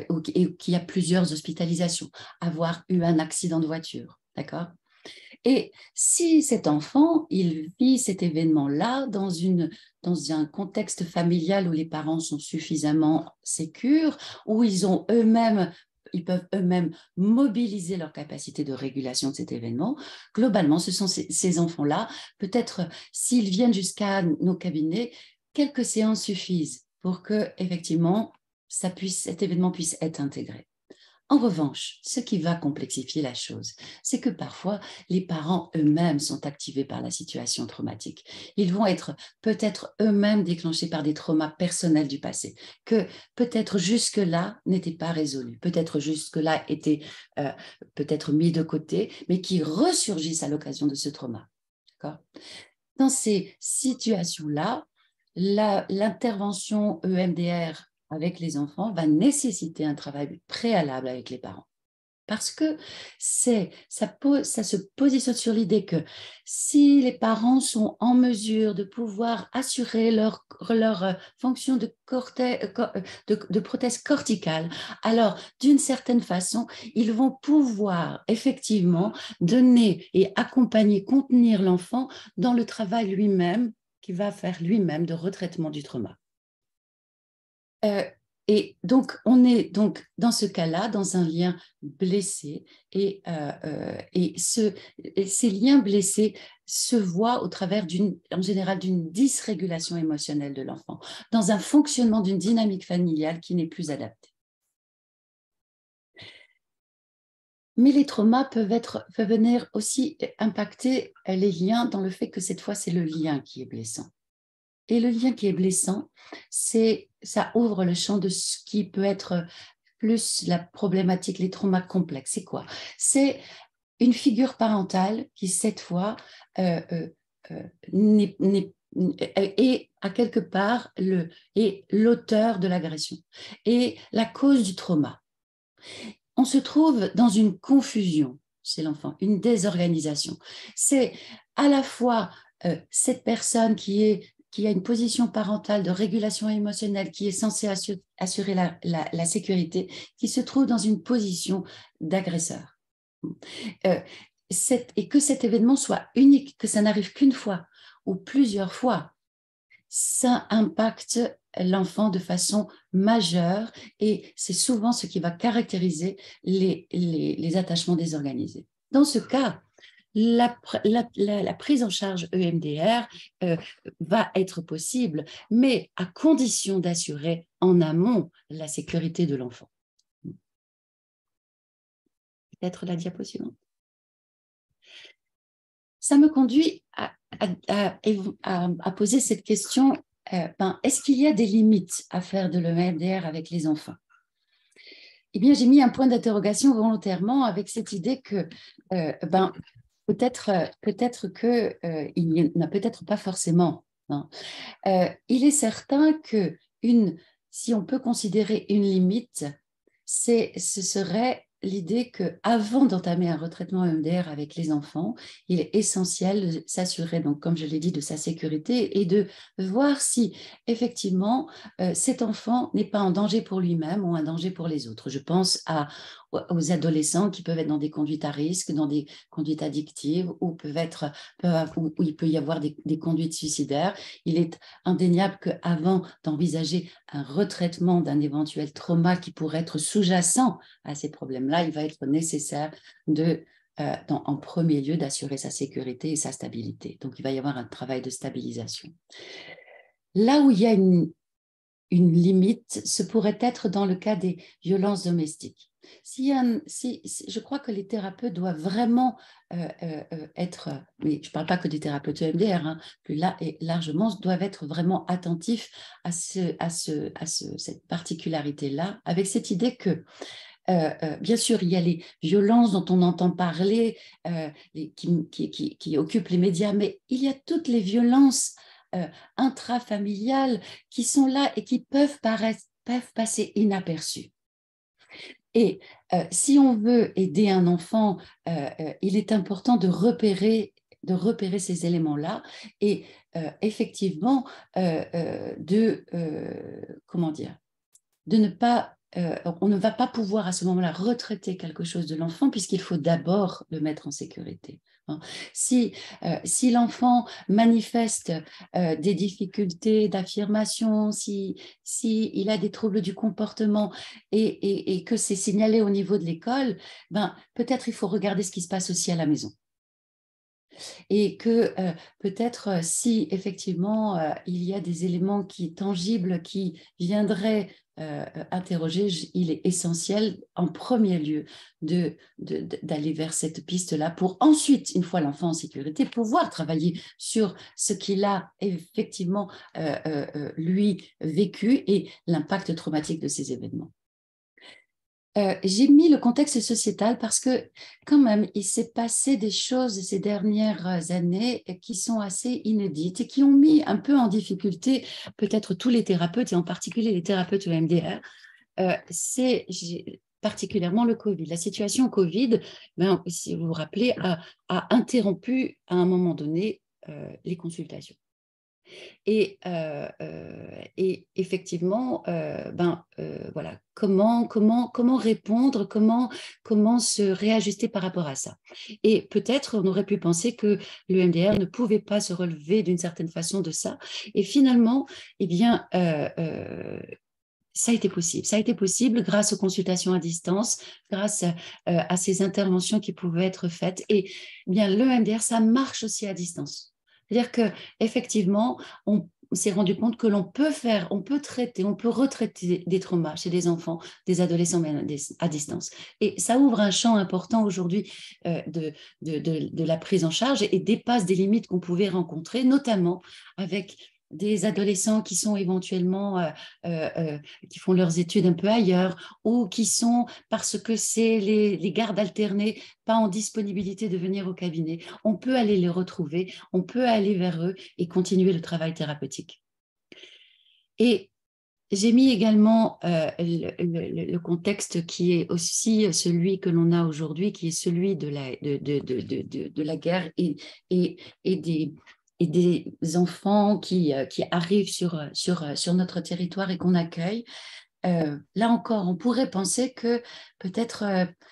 [SPEAKER 3] euh, qui a plusieurs hospitalisations, avoir eu un accident de voiture, d'accord et si cet enfant, il vit cet événement-là dans, une, dans un contexte familial où les parents sont suffisamment sécures, où ils ont eux-mêmes ils peuvent eux-mêmes mobiliser leur capacité de régulation de cet événement. Globalement, ce sont ces, enfants-là. Peut-être euh, s'ils viennent jusqu'à nos cabinets, quelques séances suffisent pour que effectivement cet événement puisse être intégré. En revanche, ce qui va complexifier la chose, c'est que parfois les parents eux-mêmes sont activés par la situation traumatique. Ils vont être peut-être eux-mêmes déclenchés par des traumas personnels du passé, que peut-être jusque-là n'étaient pas résolus, peut-être jusque-là étaient euh, peut-être mis de côté, mais qui ressurgissent à l'occasion de ce trauma. Dans ces situations-là, l'intervention EMDR avec les enfants va nécessiter un travail préalable avec les parents. Parce que c'est, ça, se positionne sur l'idée que si les parents sont en mesure de pouvoir assurer leur, euh, fonction euh, euh, de, prothèse corticale, alors d'une certaine façon, ils vont pouvoir effectivement donner et accompagner, contenir l'enfant dans le travail lui-même qu'il va faire lui-même de retraitement du trauma. Euh, et donc, on est donc dans ce cas-là, dans un lien blessé. Et, euh, euh, et, ce, ces liens blessés se voient au travers, d'une, en général, d'une dysrégulation émotionnelle de l'enfant, dans un fonctionnement d'une dynamique familiale qui n'est plus adaptée. Mais les traumas peuvent, être, peuvent venir aussi impacter les liens dans le fait que cette fois, c'est le lien qui est blessant. Et le lien qui est blessant, c'est ça ouvre le champ de ce qui peut être euh, plus la problématique, les traumas complexes. C'est quoi C'est une figure parentale qui, cette fois, euh, euh, est à quelque part le, et l'auteur de l'agression et la cause du trauma. On se trouve dans une confusion chez l'enfant, une désorganisation. C'est à la fois cette personne qui est qui a une position parentale de régulation émotionnelle qui est censée assurer la, sécurité, qui se trouve dans une position d'agresseur. Euh, et que cet événement soit unique, que ça n'arrive qu'une fois ou plusieurs fois, ça impacte l'enfant de façon majeure et c'est souvent ce qui va caractériser les attachements désorganisés. Dans ce cas, la, prise en charge EMDR euh, va être possible, mais à condition d'assurer en amont la sécurité de l'enfant. Peut-être la diapositive. Ça me conduit à, poser cette question, euh, ben, est-ce qu'il y a des limites à faire de l'EMDR avec les enfants eh bien, j'ai mis un point d'interrogation volontairement avec cette idée que, euh, ben, peut-être euh, peut-être que euh, il n'y peut-être pas forcément. Hein. Euh, il est certain que une, si on peut considérer une limite, c'est ce serait l'idée que avant d'entamer un retraitement e MDR avec les enfants, il est essentiel de s'assurer, donc comme je l'ai dit, de sa sécurité et de voir si effectivement cet enfant n'est pas en danger pour lui-même ou un danger pour les autres. Je pense à, aux adolescents qui peuvent être dans des conduites à risque, dans des conduites addictives, ou peuvent être, où, il peut y avoir des, conduites suicidaires. Il est indéniable qu'avant d'envisager un retraitement d'un éventuel trauma qui pourrait être sous-jacent à ces problèmes-là, il va être nécessaire de euh, en premier lieu d'assurer sa sécurité et sa stabilité. Donc il va y avoir un travail de stabilisation. Là où il y a une limite, ce pourrait être dans le cas des violences domestiques. Euh, si, je crois que les thérapeutes doivent vraiment euh, euh, être, mais je ne parle pas que des thérapeutes EMDR, plus hein, là et largement, doivent être vraiment attentifs à, cette particularité-là, avec cette idée que bien sûr, il y a les violences dont on entend parler, qui, occupent les médias, mais il y a toutes les violences intrafamiliales qui sont là et qui peuvent passer inaperçues. Et euh, si on veut aider un enfant, euh, euh, il est important de repérer de repérer ces éléments-là et effectivement de comment dire de ne pas on ne va pas pouvoir à ce moment-là retraiter quelque chose de l'enfant puisqu'il faut d'abord le mettre en sécurité. Hein. Euh, si, l'enfant manifeste euh, des difficultés d'affirmation, si, il a des troubles du comportement et, que c'est signalé au niveau de l'école, ben, peut-être il faut regarder ce qui se passe aussi à la maison. Et que euh, peut-être si effectivement il y a des éléments qui tangibles qui viendraient euh, interrogé, il est essentiel en premier lieu d'aller de, vers cette piste-là pour ensuite, une fois l'enfant en sécurité, pouvoir travailler sur ce qu'il a effectivement, euh, euh, lui, vécu et l'impact traumatique de ces événements. Euh, j'ai mis le contexte sociétal parce que quand même, il s'est passé des choses ces dernières euh, années euh, qui sont assez inédites et qui ont mis un peu en difficulté peut-être tous les thérapeutes et en particulier les thérapeutes EMDR. MDR, c'est particulièrement le Covid. La situation Covid, ben, si vous vous rappelez, a, interrompu à un moment donné les consultations. Euh, euh, et, effectivement, euh, ben, voilà, comment, comment, comment répondre, comment, comment se réajuster par rapport à ça. Et peut-être on aurait pu penser que l'EMDR ne pouvait pas se relever d'une certaine façon de ça. Et finalement, eh bien, ça a été possible. Ça a été possible grâce aux consultations à distance, grâce à ces interventions qui pouvaient être faites. Et l'EMDR, eh bien le MDR, ça marche aussi à distance. C'est-à-dire qu'effectivement, on s'est rendu compte que l'on peut faire, on peut traiter, on peut retraiter des traumas chez des enfants, des adolescents, à distance. Et ça ouvre un champ important aujourd'hui euh, de, la prise en charge et dépasse des limites qu'on pouvait rencontrer, notamment avec des adolescents qui sont éventuellement euh, euh, euh, qui font leurs études un peu ailleurs ou qui sont parce que c'est les, gardes alternés pas en disponibilité de venir au cabinet. On peut aller les retrouver, on peut aller vers eux et continuer le travail thérapeutique. Et j'ai mis également le, contexte qui est aussi celui que l'on a aujourd'hui, qui est celui de la, de, de, de, de la guerre et, et, et des, et des enfants qui, euh, qui arrivent sur, euh, sur, euh, sur notre territoire et qu'on accueille. là encore, on pourrait penser que peut-être,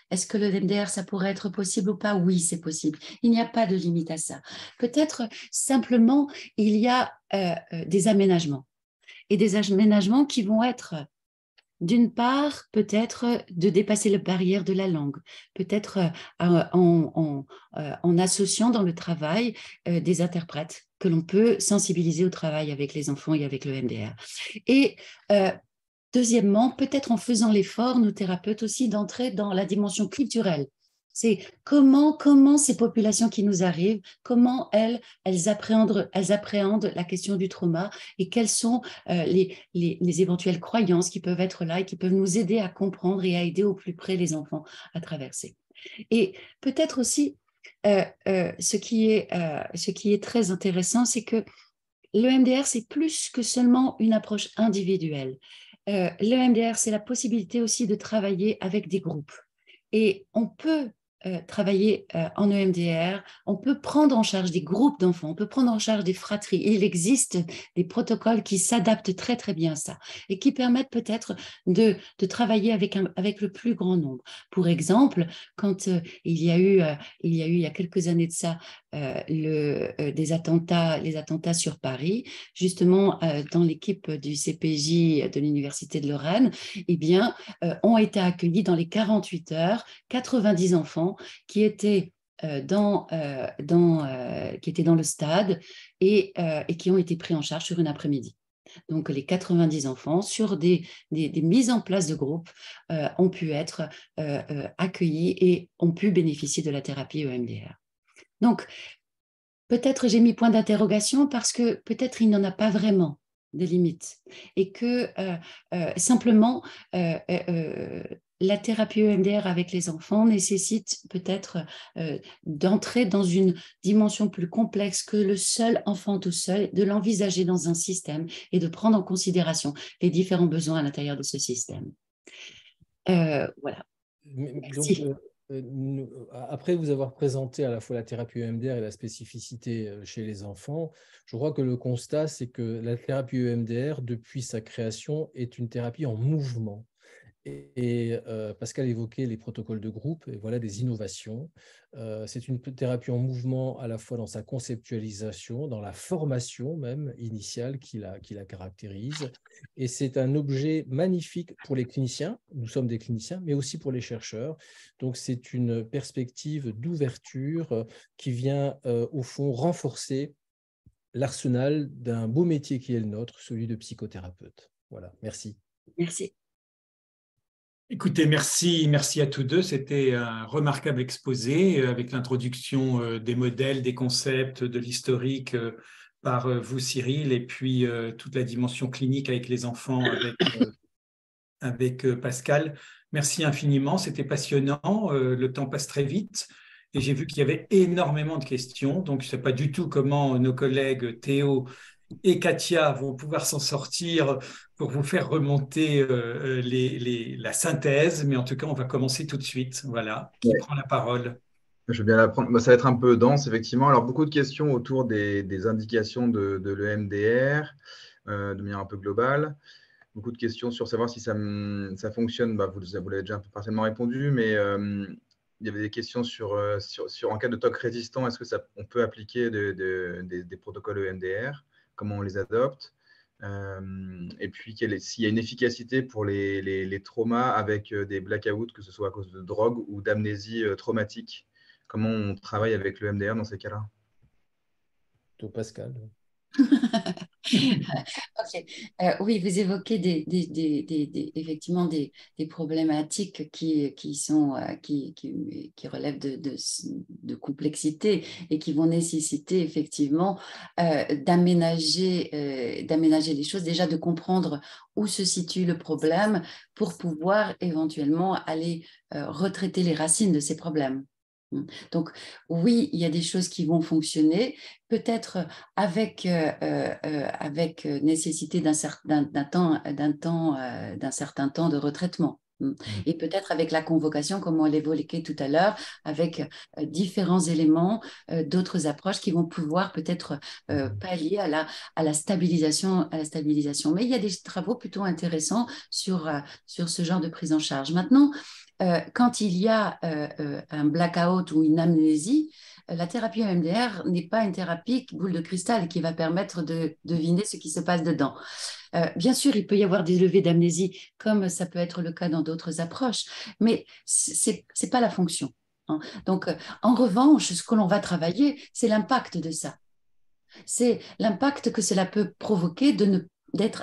[SPEAKER 3] est-ce que le MDR, ça pourrait être possible ou pas Oui, c'est possible. Il n'y a pas de limite à ça. Peut-être simplement, il y a des aménagements. Et des aménagements qui vont être d'une part, peut-être euh, de dépasser la barrière de la langue, peut-être euh, euh, en, associant dans le travail des interprètes que l'on peut sensibiliser au travail avec les enfants et avec le MDR. Et deuxièmement, peut-être en faisant l'effort, nos thérapeutes aussi, d'entrer dans la dimension culturelle c'est comment, comment ces populations qui nous arrivent, comment elles, elles appréhendent, elles appréhendent la question du trauma et quelles sont euh, les, les, éventuelles croyances qui peuvent être là et qui peuvent nous aider à comprendre et à aider au plus près les enfants à traverser. Et peut-être aussi, euh, euh, ce, qui est, ce qui est très intéressant, c'est que le MDR, c'est plus que seulement une approche individuelle. le MDR, c'est la possibilité aussi de travailler avec des groupes. Et on peut euh, travailler euh, en EMDR, on peut prendre en charge des groupes d'enfants, on peut prendre en charge des fratries. il existe des protocoles qui s'adaptent très très bien à ça et qui permettent peut-être de, de, travailler avec, un, avec le plus grand nombre. Pour exemple, quand euh, il, y a eu, il y a eu il y a quelques années de ça euh, le, euh, des attentats, les attentats sur Paris, justement euh, dans l'équipe du CPJ de l'Université de Lorraine, eh bien, ont été accueillis dans les 48 heures 90 enfants qui étaient dans, dans, qui dans le stade et, qui ont été pris en charge sur une après-midi. Donc les 90 enfants, sur des, des, mises en place de groupes, ont pu être accueillis et ont pu bénéficier de la thérapie EMDR. Donc, peut-être j'ai mis point d'interrogation parce que peut-être il n'en a pas vraiment des limites et que euh, euh, simplement euh, la thérapie EMDR avec les enfants nécessite peut-être d'entrer dans une dimension plus complexe que le seul enfant tout seul, de l'envisager dans un système et de prendre en considération les différents besoins à l'intérieur de ce système. voilà.
[SPEAKER 2] Euh, euh, après vous avoir présenté à la fois la thérapie EMDR et la spécificité euh, chez les enfants, je crois que le constat, c'est que la thérapie EMDR, depuis sa création, est une thérapie en mouvement. Et, euh, Pascal évoquait les protocoles de groupe, et voilà des innovations. Euh, c'est une thérapie en mouvement à la fois dans sa conceptualisation, dans la formation même initiale qui la, caractérise. Et c'est un objet magnifique pour les cliniciens, nous sommes des cliniciens, mais aussi pour les chercheurs. Donc c'est une perspective d'ouverture euh, qui vient au fond renforcer l'arsenal d'un beau métier qui est le nôtre, celui de psychothérapeute. Voilà, merci. Merci. Écoutez, merci, merci à tous
[SPEAKER 1] deux. C'était un remarquable exposé euh, avec l'introduction euh, des modèles, des concepts, de l'historique euh, par vous, Cyril, et puis toute la dimension clinique avec les enfants, avec, Pascal. Merci infiniment, c'était passionnant. Le temps passe très vite et j'ai vu qu'il y avait énormément de questions. Donc, je ne sais pas du tout comment nos collègues Théo et Katia vont pouvoir s'en sortir pour vous faire remonter euh, euh, la synthèse, mais en tout cas, on va commencer tout de suite. Voilà, qui prend la parole
[SPEAKER 4] Je vais bien la prendre. Bah, ça va être un peu dense, effectivement. Alors, beaucoup de questions autour des, indications de, l'EMDR, euh, de manière un peu globale. Beaucoup de questions sur savoir si ça, hum, fonctionne. Bah, vous, l'avez déjà un peu partiellement répondu, mais hum, il y avait des questions sur, en cas de TOC résistant, est-ce qu'on peut appliquer des protocoles EMDR comment on les adopte, euh, et puis s'il y a une efficacité pour les, les, traumas avec euh, des blackouts, que ce soit à cause de drogue ou d'amnésie euh, traumatique. Comment on travaille avec le MDR dans ces cas-là
[SPEAKER 2] Tout Pascal.
[SPEAKER 3] Euh, oui, vous évoquez effectivement des, problématiques qui, euh, relèvent de, complexité et qui vont nécessiter effectivement euh, d'aménager les choses, déjà de comprendre où se situe le problème pour pouvoir éventuellement aller retraiter les racines de ces problèmes. Mmh. Donc oui, il y a des choses qui vont fonctionner, peut-être euh, avec, euh, euh, avec nécessité d'un temps, temps, certain temps de retraitement. Mmh. Mmh. Et peut-être avec la convocation, comme on l'évoquait tout à l'heure, avec différents éléments, d'autres approches qui vont pouvoir peut-être pallier à la, à, la stabilisation, à la stabilisation. Mais il y a des travaux plutôt intéressants sur, sur ce genre de prise en charge. Maintenant, euh, quand il y a euh, euh, un blackout ou une amnésie, la thérapie MDR n'est pas une thérapie boule de cristal qui va permettre de deviner ce qui se passe dedans. bien sûr, il peut y avoir des levées d'amnésie, comme ça peut être le cas dans d'autres approches, mais ce n'est pas la fonction. Hein. Donc, en revanche, ce que l'on va travailler, c'est l'impact de ça. C'est l'impact que cela peut provoquer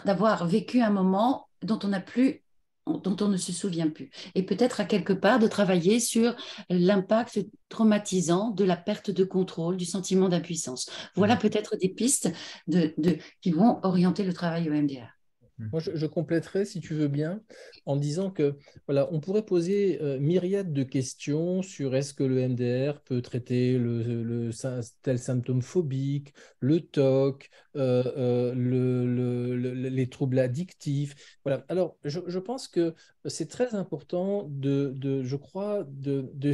[SPEAKER 3] d'avoir vécu un moment dont on n'a plus dont on ne se souvient plus. Et peut-être à quelque part de travailler sur l'impact traumatisant de la perte de contrôle, du sentiment d'impuissance. Voilà mmh. peut-être des pistes de, qui vont orienter le travail au MDR.
[SPEAKER 2] Mmh. Moi, je, compléterais, compléterai, si tu veux bien, en disant que voilà, on pourrait poser euh, myriade de questions sur est-ce que le MDR peut traiter le, tel symptôme phobique, le TOC, euh, euh, les troubles addictifs. Voilà. Alors, je, pense que c'est très important de, je crois, de,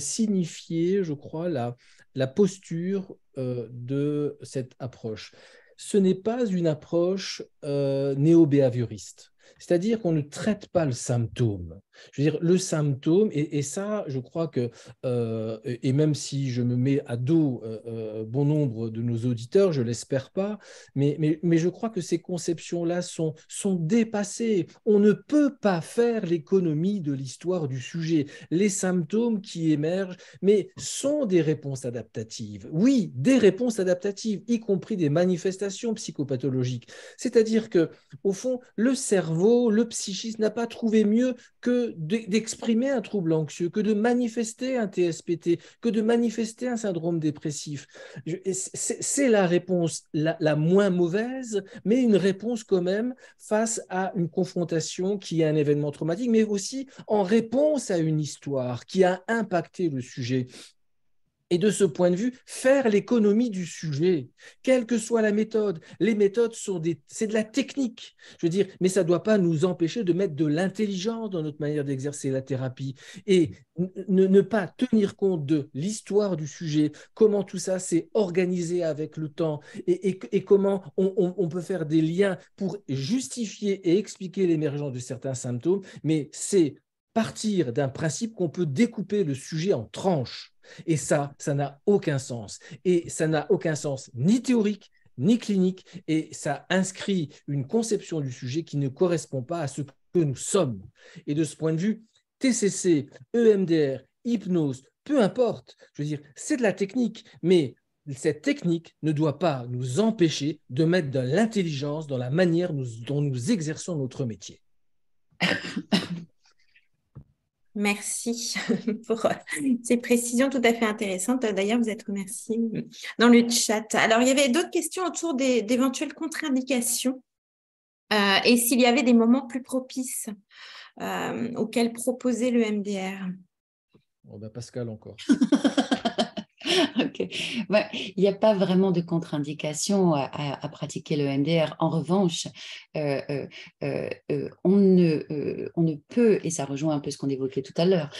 [SPEAKER 2] signifier, je crois, la posture de cette approche ce n'est pas une approche euh, néo-béhavioriste. C'est-à-dire qu'on ne traite pas le symptôme. Je veux dire, le symptôme, et, ça, je crois que, euh, et même si je me mets à dos euh, euh, bon nombre de nos auditeurs, je l'espère pas, mais, mais, je crois que ces conceptions-là sont, sont dépassées. On ne peut pas faire l'économie de l'histoire du sujet. Les symptômes qui émergent, mais sont des réponses adaptatives. Oui, des réponses adaptatives, y compris des manifestations psychopathologiques. C'est-à-dire que, au fond, le cerveau le psychiste n'a pas trouvé mieux que d'exprimer un trouble anxieux, que de manifester un TSPT, que de manifester un syndrome dépressif. C'est la réponse la, moins mauvaise, mais une réponse quand même face à une confrontation qui est un événement traumatique, mais aussi en réponse à une histoire qui a impacté le sujet et de ce point de vue, faire l'économie du sujet, quelle que soit la méthode. Les méthodes sont des, c'est de la technique, je veux dire, mais ça ne doit pas nous empêcher de mettre de l'intelligence dans notre manière d'exercer la thérapie et ne, pas tenir compte de l'histoire du sujet, comment tout ça s'est organisé avec le temps et, comment on, on peut faire des liens pour justifier et expliquer l'émergence de certains symptômes, mais c'est partir d'un principe qu'on peut découper le sujet en tranches. Et ça, ça n'a aucun sens. Et ça n'a aucun sens ni théorique, ni clinique. Et ça inscrit une conception du sujet qui ne correspond pas à ce que nous sommes. Et de ce point de vue, TCC, EMDR, hypnose, peu importe, je veux dire, c'est de la technique, mais cette technique ne doit pas nous empêcher de mettre de l'intelligence dans la manière dont nous exerçons notre métier.
[SPEAKER 4] Merci pour euh, ces précisions tout à fait intéressantes. D'ailleurs, vous êtes remercié euh, dans le
[SPEAKER 3] chat. Alors, il y avait d'autres questions autour d'éventuelles contre-indications euh, et s'il y avait des moments plus propices auxquels proposer le MDR.
[SPEAKER 2] Oh, bah, Pascal encore.
[SPEAKER 3] Il n'y a pas vraiment de contre-indication à, pratiquer le MDR. En revanche, euh, euh, euh, on, ne, peut, et ça rejoint un peu ce qu'on évoquait tout à l'heure,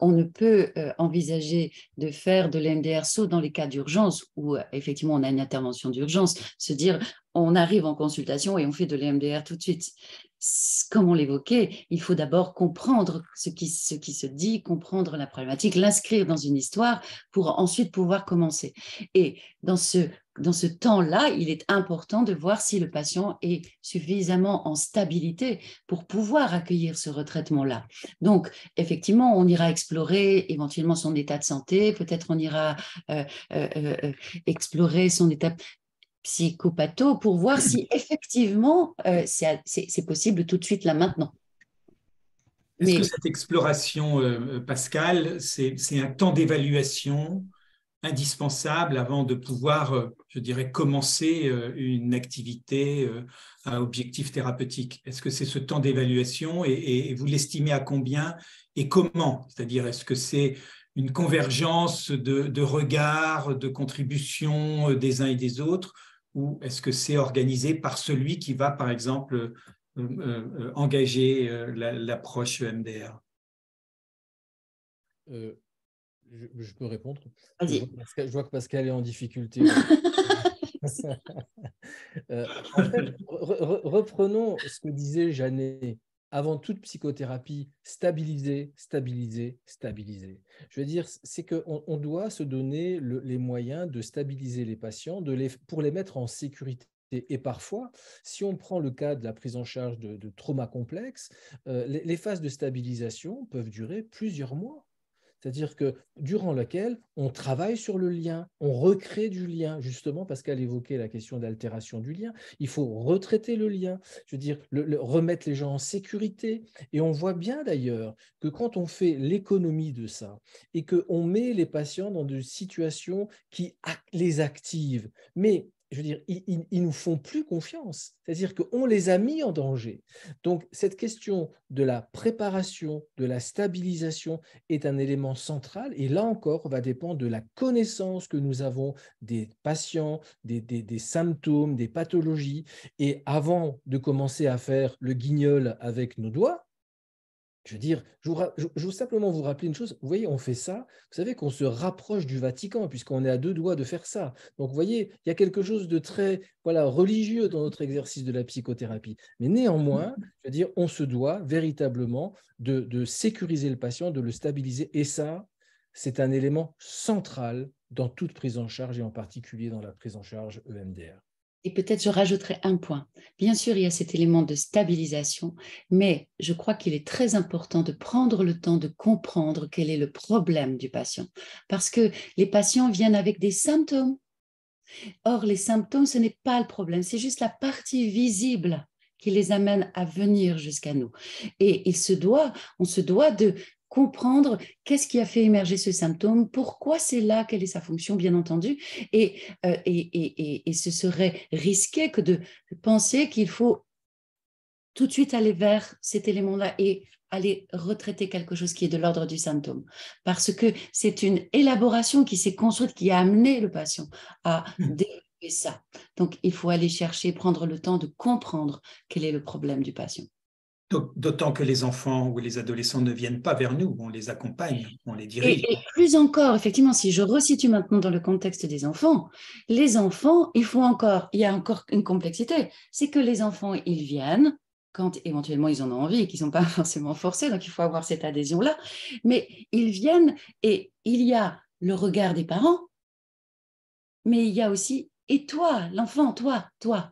[SPEAKER 3] on ne peut envisager de faire de l'MDR sauf dans les cas d'urgence où effectivement on a une intervention d'urgence, se dire on arrive en consultation et on fait de l'MDR tout de suite comme on l'évoquait, il faut d'abord comprendre ce qui, se dit, comprendre la problématique, l'inscrire dans une histoire pour ensuite pouvoir commencer. Et dans ce, dans ce temps-là, il est important de voir si le patient est suffisamment en stabilité pour pouvoir accueillir ce retraitement-là. Donc, effectivement, on ira explorer éventuellement son état de santé, peut-être on ira euh, euh, euh, explorer son état, coupato pour voir si effectivement euh, c'est possible tout de suite là maintenant. Est-ce que
[SPEAKER 1] cette exploration, euh, euh, Pascal, c'est un temps d'évaluation indispensable avant de pouvoir, je dirais, commencer une activité à objectif thérapeutique Est-ce que c'est ce temps d'évaluation et, vous l'estimez à combien et comment C'est-à-dire, est-ce que c'est une convergence de, de regards, de contributions des uns et des autres, ou est-ce que c'est organisé par celui qui va, par exemple, euh, euh, euh, engager l'approche e MDR
[SPEAKER 2] je, peux répondre. Je vois, que Pascal est en difficulté. reprenons ce que disait Jeannet avant toute psychothérapie, stabiliser, stabiliser, stabiliser. Je veux dire, c'est qu'on doit se donner les moyens de stabiliser les patients de pour les mettre en sécurité. Et, parfois, si on prend le cas de la prise en charge de, traumas complexes, euh, les, phases de stabilisation peuvent durer plusieurs mois c'est-à-dire que durant laquelle on travaille sur le lien, on recrée du lien, justement, Pascal évoquait la question d'altération du lien, il faut retraiter le lien, je veux dire, remettre les gens en sécurité, et on voit bien d'ailleurs que quand on fait l'économie de ça, et qu'on met les patients dans des situations qui les activent, mais je veux dire, ils, nous font plus confiance. C'est-à-dire qu'on les a mis en danger. Donc, cette question de la préparation, de la stabilisation est un élément central. Et là encore, va dépendre de la connaissance que nous avons des patients, des symptômes, des pathologies. Et avant de commencer à faire le guignol avec nos doigts, je veux dire, je, veux simplement vous rappeler une chose. Vous voyez, on fait ça. Vous savez qu'on se rapproche du Vatican puisqu'on est à deux doigts de faire ça. Donc, vous voyez, il y a quelque chose de très voilà religieux dans notre exercice de la psychothérapie. Mais néanmoins, mmh. je veux dire, on se doit véritablement de, de sécuriser le patient, de le stabiliser. Et ça, c'est un élément central dans toute prise en charge et en particulier dans la prise en charge EMDR.
[SPEAKER 3] Et peut-être je rajouterai un point. Bien sûr, il y a cet élément de stabilisation, mais je crois qu'il est très important de prendre le temps de comprendre quel est le problème du patient. Parce que les patients viennent avec des symptômes. Or, les symptômes, ce n'est pas le problème, c'est juste la partie visible qui les amène à venir jusqu'à nous. Et il se doit, on se doit de, comprendre qu'est-ce qui a fait émerger ce symptôme, pourquoi c'est là, quelle est sa fonction, bien entendu. Euh, et, et, ce serait risqué que de penser qu'il faut tout de suite aller vers cet élément-là et aller retraiter quelque chose qui est de l'ordre du symptôme. Parce que c'est une élaboration qui s'est construite, qui a amené le patient à mmh. développer ça. Donc, il faut aller chercher, prendre le temps de comprendre quel est le problème du patient.
[SPEAKER 1] D'autant que les enfants ou les adolescents ne viennent pas vers nous, on les accompagne, on les dirige. Et,
[SPEAKER 3] plus encore, effectivement, si je resitue maintenant dans le contexte des enfants, les enfants, il faut encore, il y a encore une complexité, c'est que les enfants, ils viennent quand éventuellement ils en ont envie et qu'ils ne sont pas forcément forcés, donc il faut avoir cette adhésion-là, mais ils viennent et il y a le regard des parents, mais il y a aussi, et toi, l'enfant, toi, toi,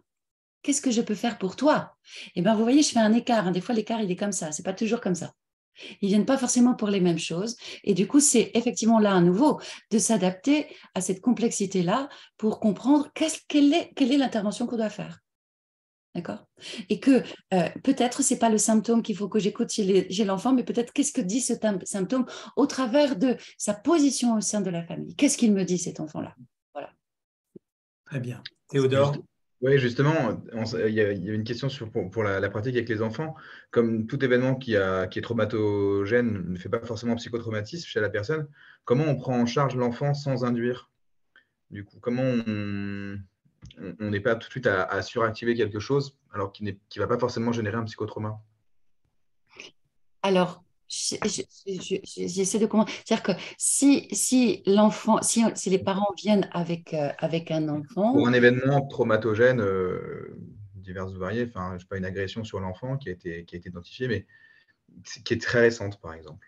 [SPEAKER 3] Qu'est-ce que je peux faire pour toi Eh bien, vous voyez, je fais un écart. Hein. Des fois, l'écart, il est comme ça. C'est pas toujours comme ça. Ils viennent pas forcément pour les mêmes choses. Et du coup, c'est effectivement là à nouveau de s'adapter à cette complexité-là pour comprendre quelle est l'intervention qu'on doit faire. D'accord Et que euh, peut-être ce n'est pas le symptôme qu'il faut que j'écoute j'ai l'enfant, mais peut-être qu'est-ce que dit ce symptôme au travers de sa position au sein de la famille Qu'est-ce qu'il me dit cet enfant-là Voilà.
[SPEAKER 1] Très bien.
[SPEAKER 4] Théodore oui, justement, il y, a une question sur, pour, la, pratique avec les enfants. Comme tout événement qui, est traumatogène ne fait pas forcément un psychotraumatisme chez la personne, comment on prend en charge l'enfant sans induire Du coup, comment on n'est pas tout de suite à, suractiver quelque chose alors qu'il ne va pas forcément générer un psychotrauma
[SPEAKER 3] Alors, J'essaie de comprendre. C'est-à-dire que si, si l'enfant, si, les parents viennent avec, euh, avec un enfant. ou un
[SPEAKER 4] événement traumatogène euh, divers ou variés, enfin, je sais pas, une agression sur l'enfant qui, a été, été identifiée, mais qui est très récente, par exemple.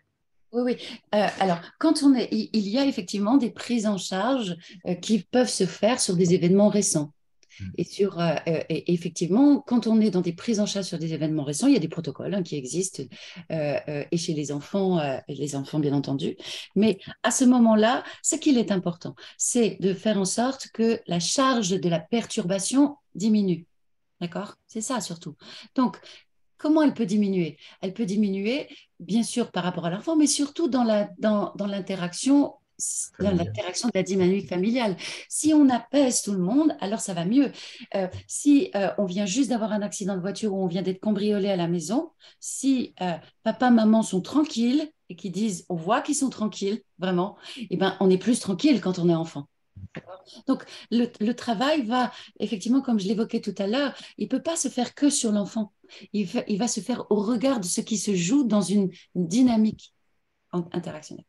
[SPEAKER 3] Oui, oui. Euh, alors, quand on est, il y a effectivement des prises en charge qui peuvent se faire sur des événements récents. Mm. Et sur, euh, euh, et effectivement, quand on est dans des prises en charge sur des événements récents, il y a des protocoles hein, qui existent, euh, et chez les enfants, les enfants bien entendu. Mais à ce moment-là, ce qu'il est important, c'est de faire en sorte que la charge de la perturbation diminue. D'accord C'est ça surtout. Donc, comment elle peut diminuer Elle peut diminuer, bien sûr, par rapport à l'enfant, mais surtout dans l'interaction l'interaction de la dynamique familiale. Si on apaise tout le monde, alors ça va mieux. Euh, si euh, on vient juste d'avoir un accident de voiture ou on vient d'être cambriolé à la maison, si euh, papa, maman sont tranquilles et qu'ils disent, on voit qu'ils sont tranquilles, vraiment, eh ben, on est plus tranquille quand on est enfant. Donc, le, travail va, effectivement, comme je l'évoquais tout à l'heure, il ne peut pas se faire que sur l'enfant. Il, il, va se faire au regard de ce qui se joue dans une dynamique interactionnelle.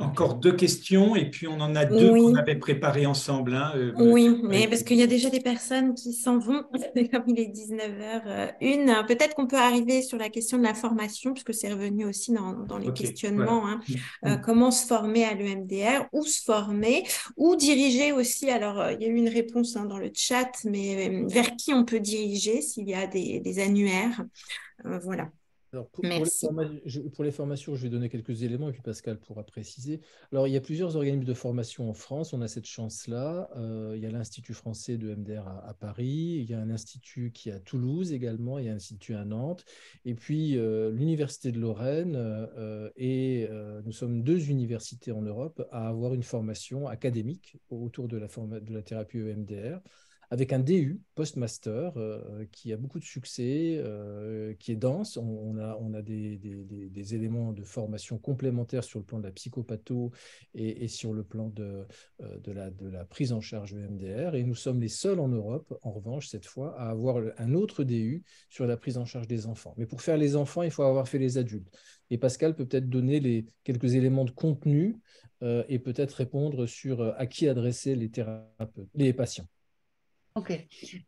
[SPEAKER 1] Encore deux questions, et puis on en a deux qu'on avait préparées ensemble. Hein, euh, oui, mais parce qu'il y
[SPEAKER 3] a déjà des personnes qui s'en vont, comme il est 19h01. Euh, Peut-être qu'on peut arriver sur la question de la formation, puisque c'est revenu aussi dans, les questionnements. Hein. Mm, euh, mm. comment se former à l'EMDR, où se former, ou diriger aussi. Alors, il y a eu une réponse hein, dans le chat, mais vers qui on peut diriger s'il
[SPEAKER 4] y a des annuaires. voilà
[SPEAKER 2] pour, les, formations, je vais donner quelques éléments et puis Pascal pourra préciser. Alors, il y a plusieurs organismes de formation en France. On a cette chance-là. Euh, il y a l'Institut français de MDR à, Paris. Il y a un institut qui est à Toulouse également. Il y a un institut à Nantes. Et puis, euh, l'Université de Lorraine. Euh, et nous sommes deux universités en Europe à avoir une formation académique autour de la, de la thérapie EMDR avec un DU, post-master, euh, qui a beaucoup de succès, euh, qui est dense. On, a, on a des, éléments de formation complémentaires sur le plan de la psychopatho et, sur le plan de, euh, de, la, de la prise en charge EMDR. Et nous sommes les seuls en Europe, en revanche, cette fois, à avoir un autre DU sur la prise en charge des enfants. Mais pour faire les enfants, il faut avoir fait les adultes. Et Pascal peut peut-être donner les, quelques éléments de contenu et peut-être répondre sur à qui adresser les, les patients.
[SPEAKER 3] Ok.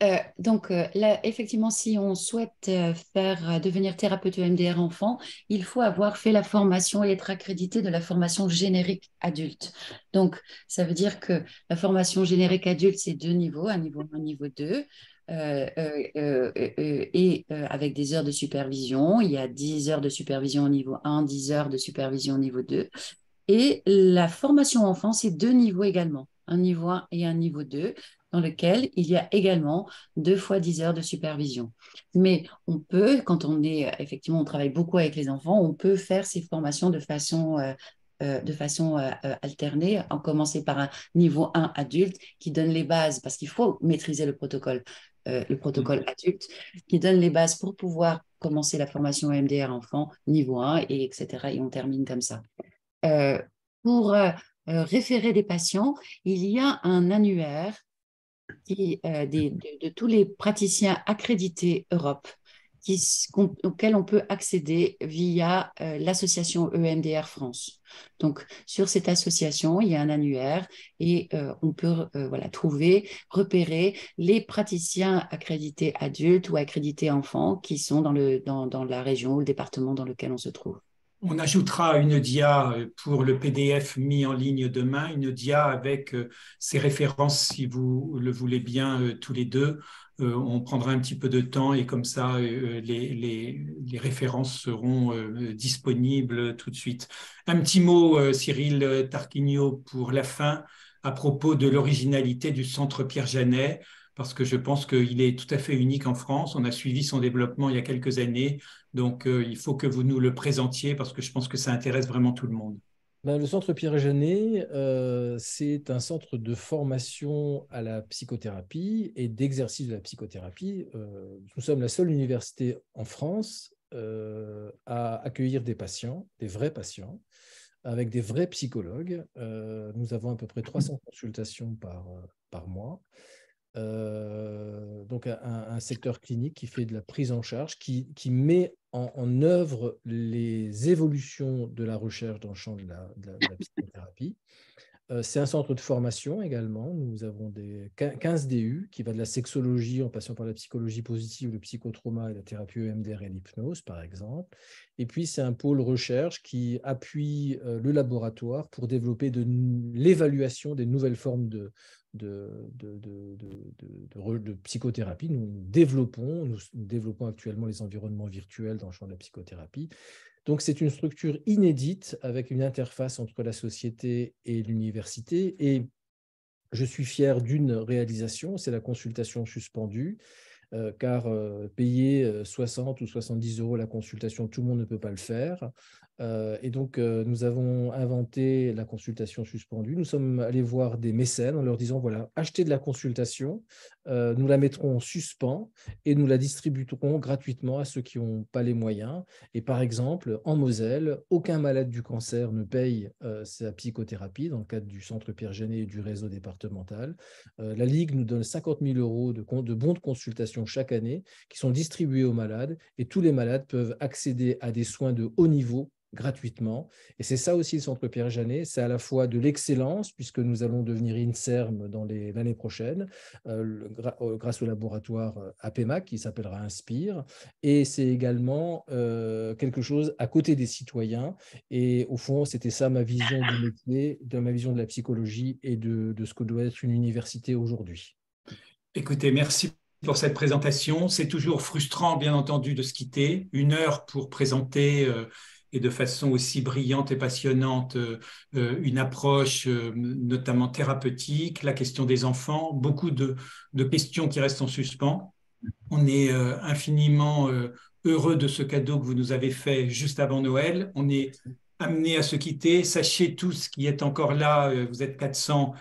[SPEAKER 3] Euh, donc, euh, là, effectivement, si on souhaite euh, faire devenir thérapeute EMDR enfant, il faut avoir fait la formation et être accrédité de la formation générique adulte. Donc, ça veut dire que la formation générique adulte, c'est deux niveaux, un niveau 1, un niveau 2. et avec des heures de supervision. Il y a 10 heures de supervision au niveau 1, 10 heures de supervision au niveau 2. Et la formation enfant, c'est deux niveaux également, un niveau 1 et un niveau 2 dans lequel il y a également deux fois dix heures de supervision. Mais on peut, quand on est euh, effectivement, on travaille beaucoup avec les enfants, on peut faire ces formations de façon euh, euh, de façon alternée, en commençant par un niveau 1 adulte qui donne les bases, parce qu'il faut maîtriser le protocole, le protocole mm. adulte, qui donne les bases pour pouvoir commencer la formation MDR enfant, niveau 1, et etc. Et on termine comme ça. pour référer des patients, il y a un annuaire euh, mm. de, tous les praticiens accrédités Europe auxquels on peut accéder via euh, l'association EMDR France. Donc, sur cette association, il y a un annuaire et euh, on peut voilà, trouver, repérer les praticiens accrédités adultes ou accrédités enfants qui sont dans, le, dans, dans la région ou le département dans lequel on se trouve.
[SPEAKER 1] On ajoutera une DIA euh, pour le PDF mis en ligne demain, une DIA avec ses euh, références si vous le voulez bien euh, tous les deux. On prendra un petit peu de temps et comme ça, les, références seront disponibles tout de suite. Un petit mot, Cyril Tarquinio, pour la fin à propos de l'originalité du Centre Pierre Janet parce que je pense qu'il est tout à fait unique en France. On a suivi son développement il y a quelques années, donc euh, il faut que vous nous le présentiez parce que je pense que ça intéresse vraiment tout le monde.
[SPEAKER 2] Ben, le centre Pierre Janet, euh, c'est un centre de formation à la psychothérapie et d'exercice de la psychothérapie. Euh, nous sommes la seule université en France à accueillir des patients, des vrais patients, avec des vrais psychologues. nous avons à peu près 300 consultations par, par mois. Euh, donc un, secteur clinique qui fait de la prise en charge, qui, met en, œuvre les évolutions de la recherche dans le champ de la, psychothérapie. Euh, c'est un centre de formation également. Nous avons des 15 DU qui va de la sexologie en passant par la psychologie positive, le psychotrauma et la thérapie EMDR et l'hypnose, par exemple. Et puis, c'est un pôle recherche qui appuie euh, le laboratoire pour développer de l'évaluation des nouvelles formes de, de, psychothérapie. Nous développons, nous développons actuellement les environnements virtuels dans le champ de la psychothérapie. Donc c'est une structure inédite avec une interface entre la société et l'université. Et je suis fier d'une réalisation, c'est la consultation suspendue. Euh, car euh, payer 60 euh, ou 70 euros la consultation, tout le monde ne peut pas le faire. Euh, et donc, euh, nous avons inventé la consultation suspendue. Nous sommes allés voir des mécènes en leur disant, voilà, achetez de la consultation, euh, nous la mettrons en suspens et nous la distribuerons gratuitement à ceux qui n'ont pas les moyens. Et par exemple, en Moselle, aucun malade du cancer ne paye sa psychothérapie dans le cadre du Centre Pierre Genet et du réseau départemental. la Ligue nous donne 50 000 euros de bons de consultation chaque année qui sont distribués aux malades et tous les malades peuvent accéder à des soins de haut niveau gratuitement. Et c'est ça aussi le Centre Pierre Janet, c'est à la fois de l'excellence, puisque nous allons devenir INSERM dans l'année prochaine, euh, grâce au laboratoire euh, APMAC qui s'appellera Inspire, et c'est également euh, quelque chose à côté des citoyens. Et au fond, c'était ça ma vision du métier, de ma vision de la psychologie et de, ce que doit être une université aujourd'hui.
[SPEAKER 1] Écoutez, merci pour cette présentation. C'est toujours frustrant, bien entendu, de se quitter. Une heure pour présenter... Euh, et de façon aussi brillante et passionnante euh, euh, une approche euh, notamment thérapeutique, la question des enfants, beaucoup de, questions qui restent en suspens. On est infiniment heureux de ce cadeau que vous nous avez fait juste avant Noël. On est amené à se quitter. Sachez tous qui êtes encore là, vous êtes 400,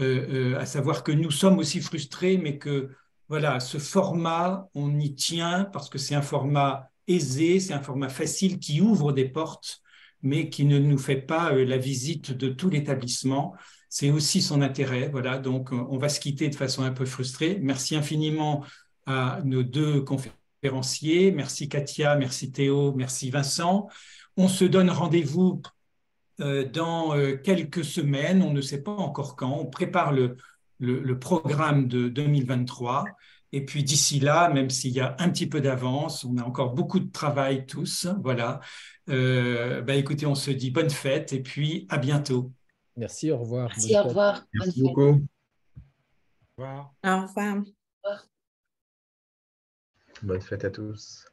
[SPEAKER 1] à savoir que nous sommes aussi frustrés, mais que voilà, ce format, on y tient parce que c'est un format c'est un format facile qui ouvre des portes, mais qui ne nous fait pas euh, la visite de tout l'établissement. C'est aussi son intérêt. Voilà, donc euh, on va se quitter de façon un peu frustrée. Merci infiniment à nos deux conférenciers. Merci Katia, merci Théo, merci Vincent. On se donne rendez-vous euh, dans quelques semaines, on ne sait pas encore quand, on prépare le programme de 2023 et puis d'ici là, même s'il y a un petit peu d'avance, on a encore beaucoup de travail tous. Voilà. Euh, bah écoutez, on se dit bonne fête et puis à bientôt.
[SPEAKER 2] Merci, au revoir. Merci, au revoir. Merci beaucoup. Au
[SPEAKER 4] revoir. Au revoir. Bonne fête à tous.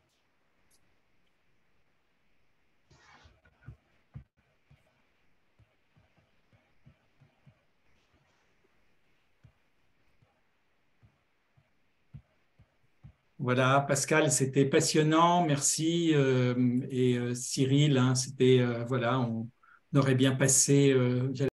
[SPEAKER 1] Voilà, Pascal, c'était passionnant, merci. Euh, et euh, Cyril, hein, c'était, euh, voilà, on, aurait bien passé.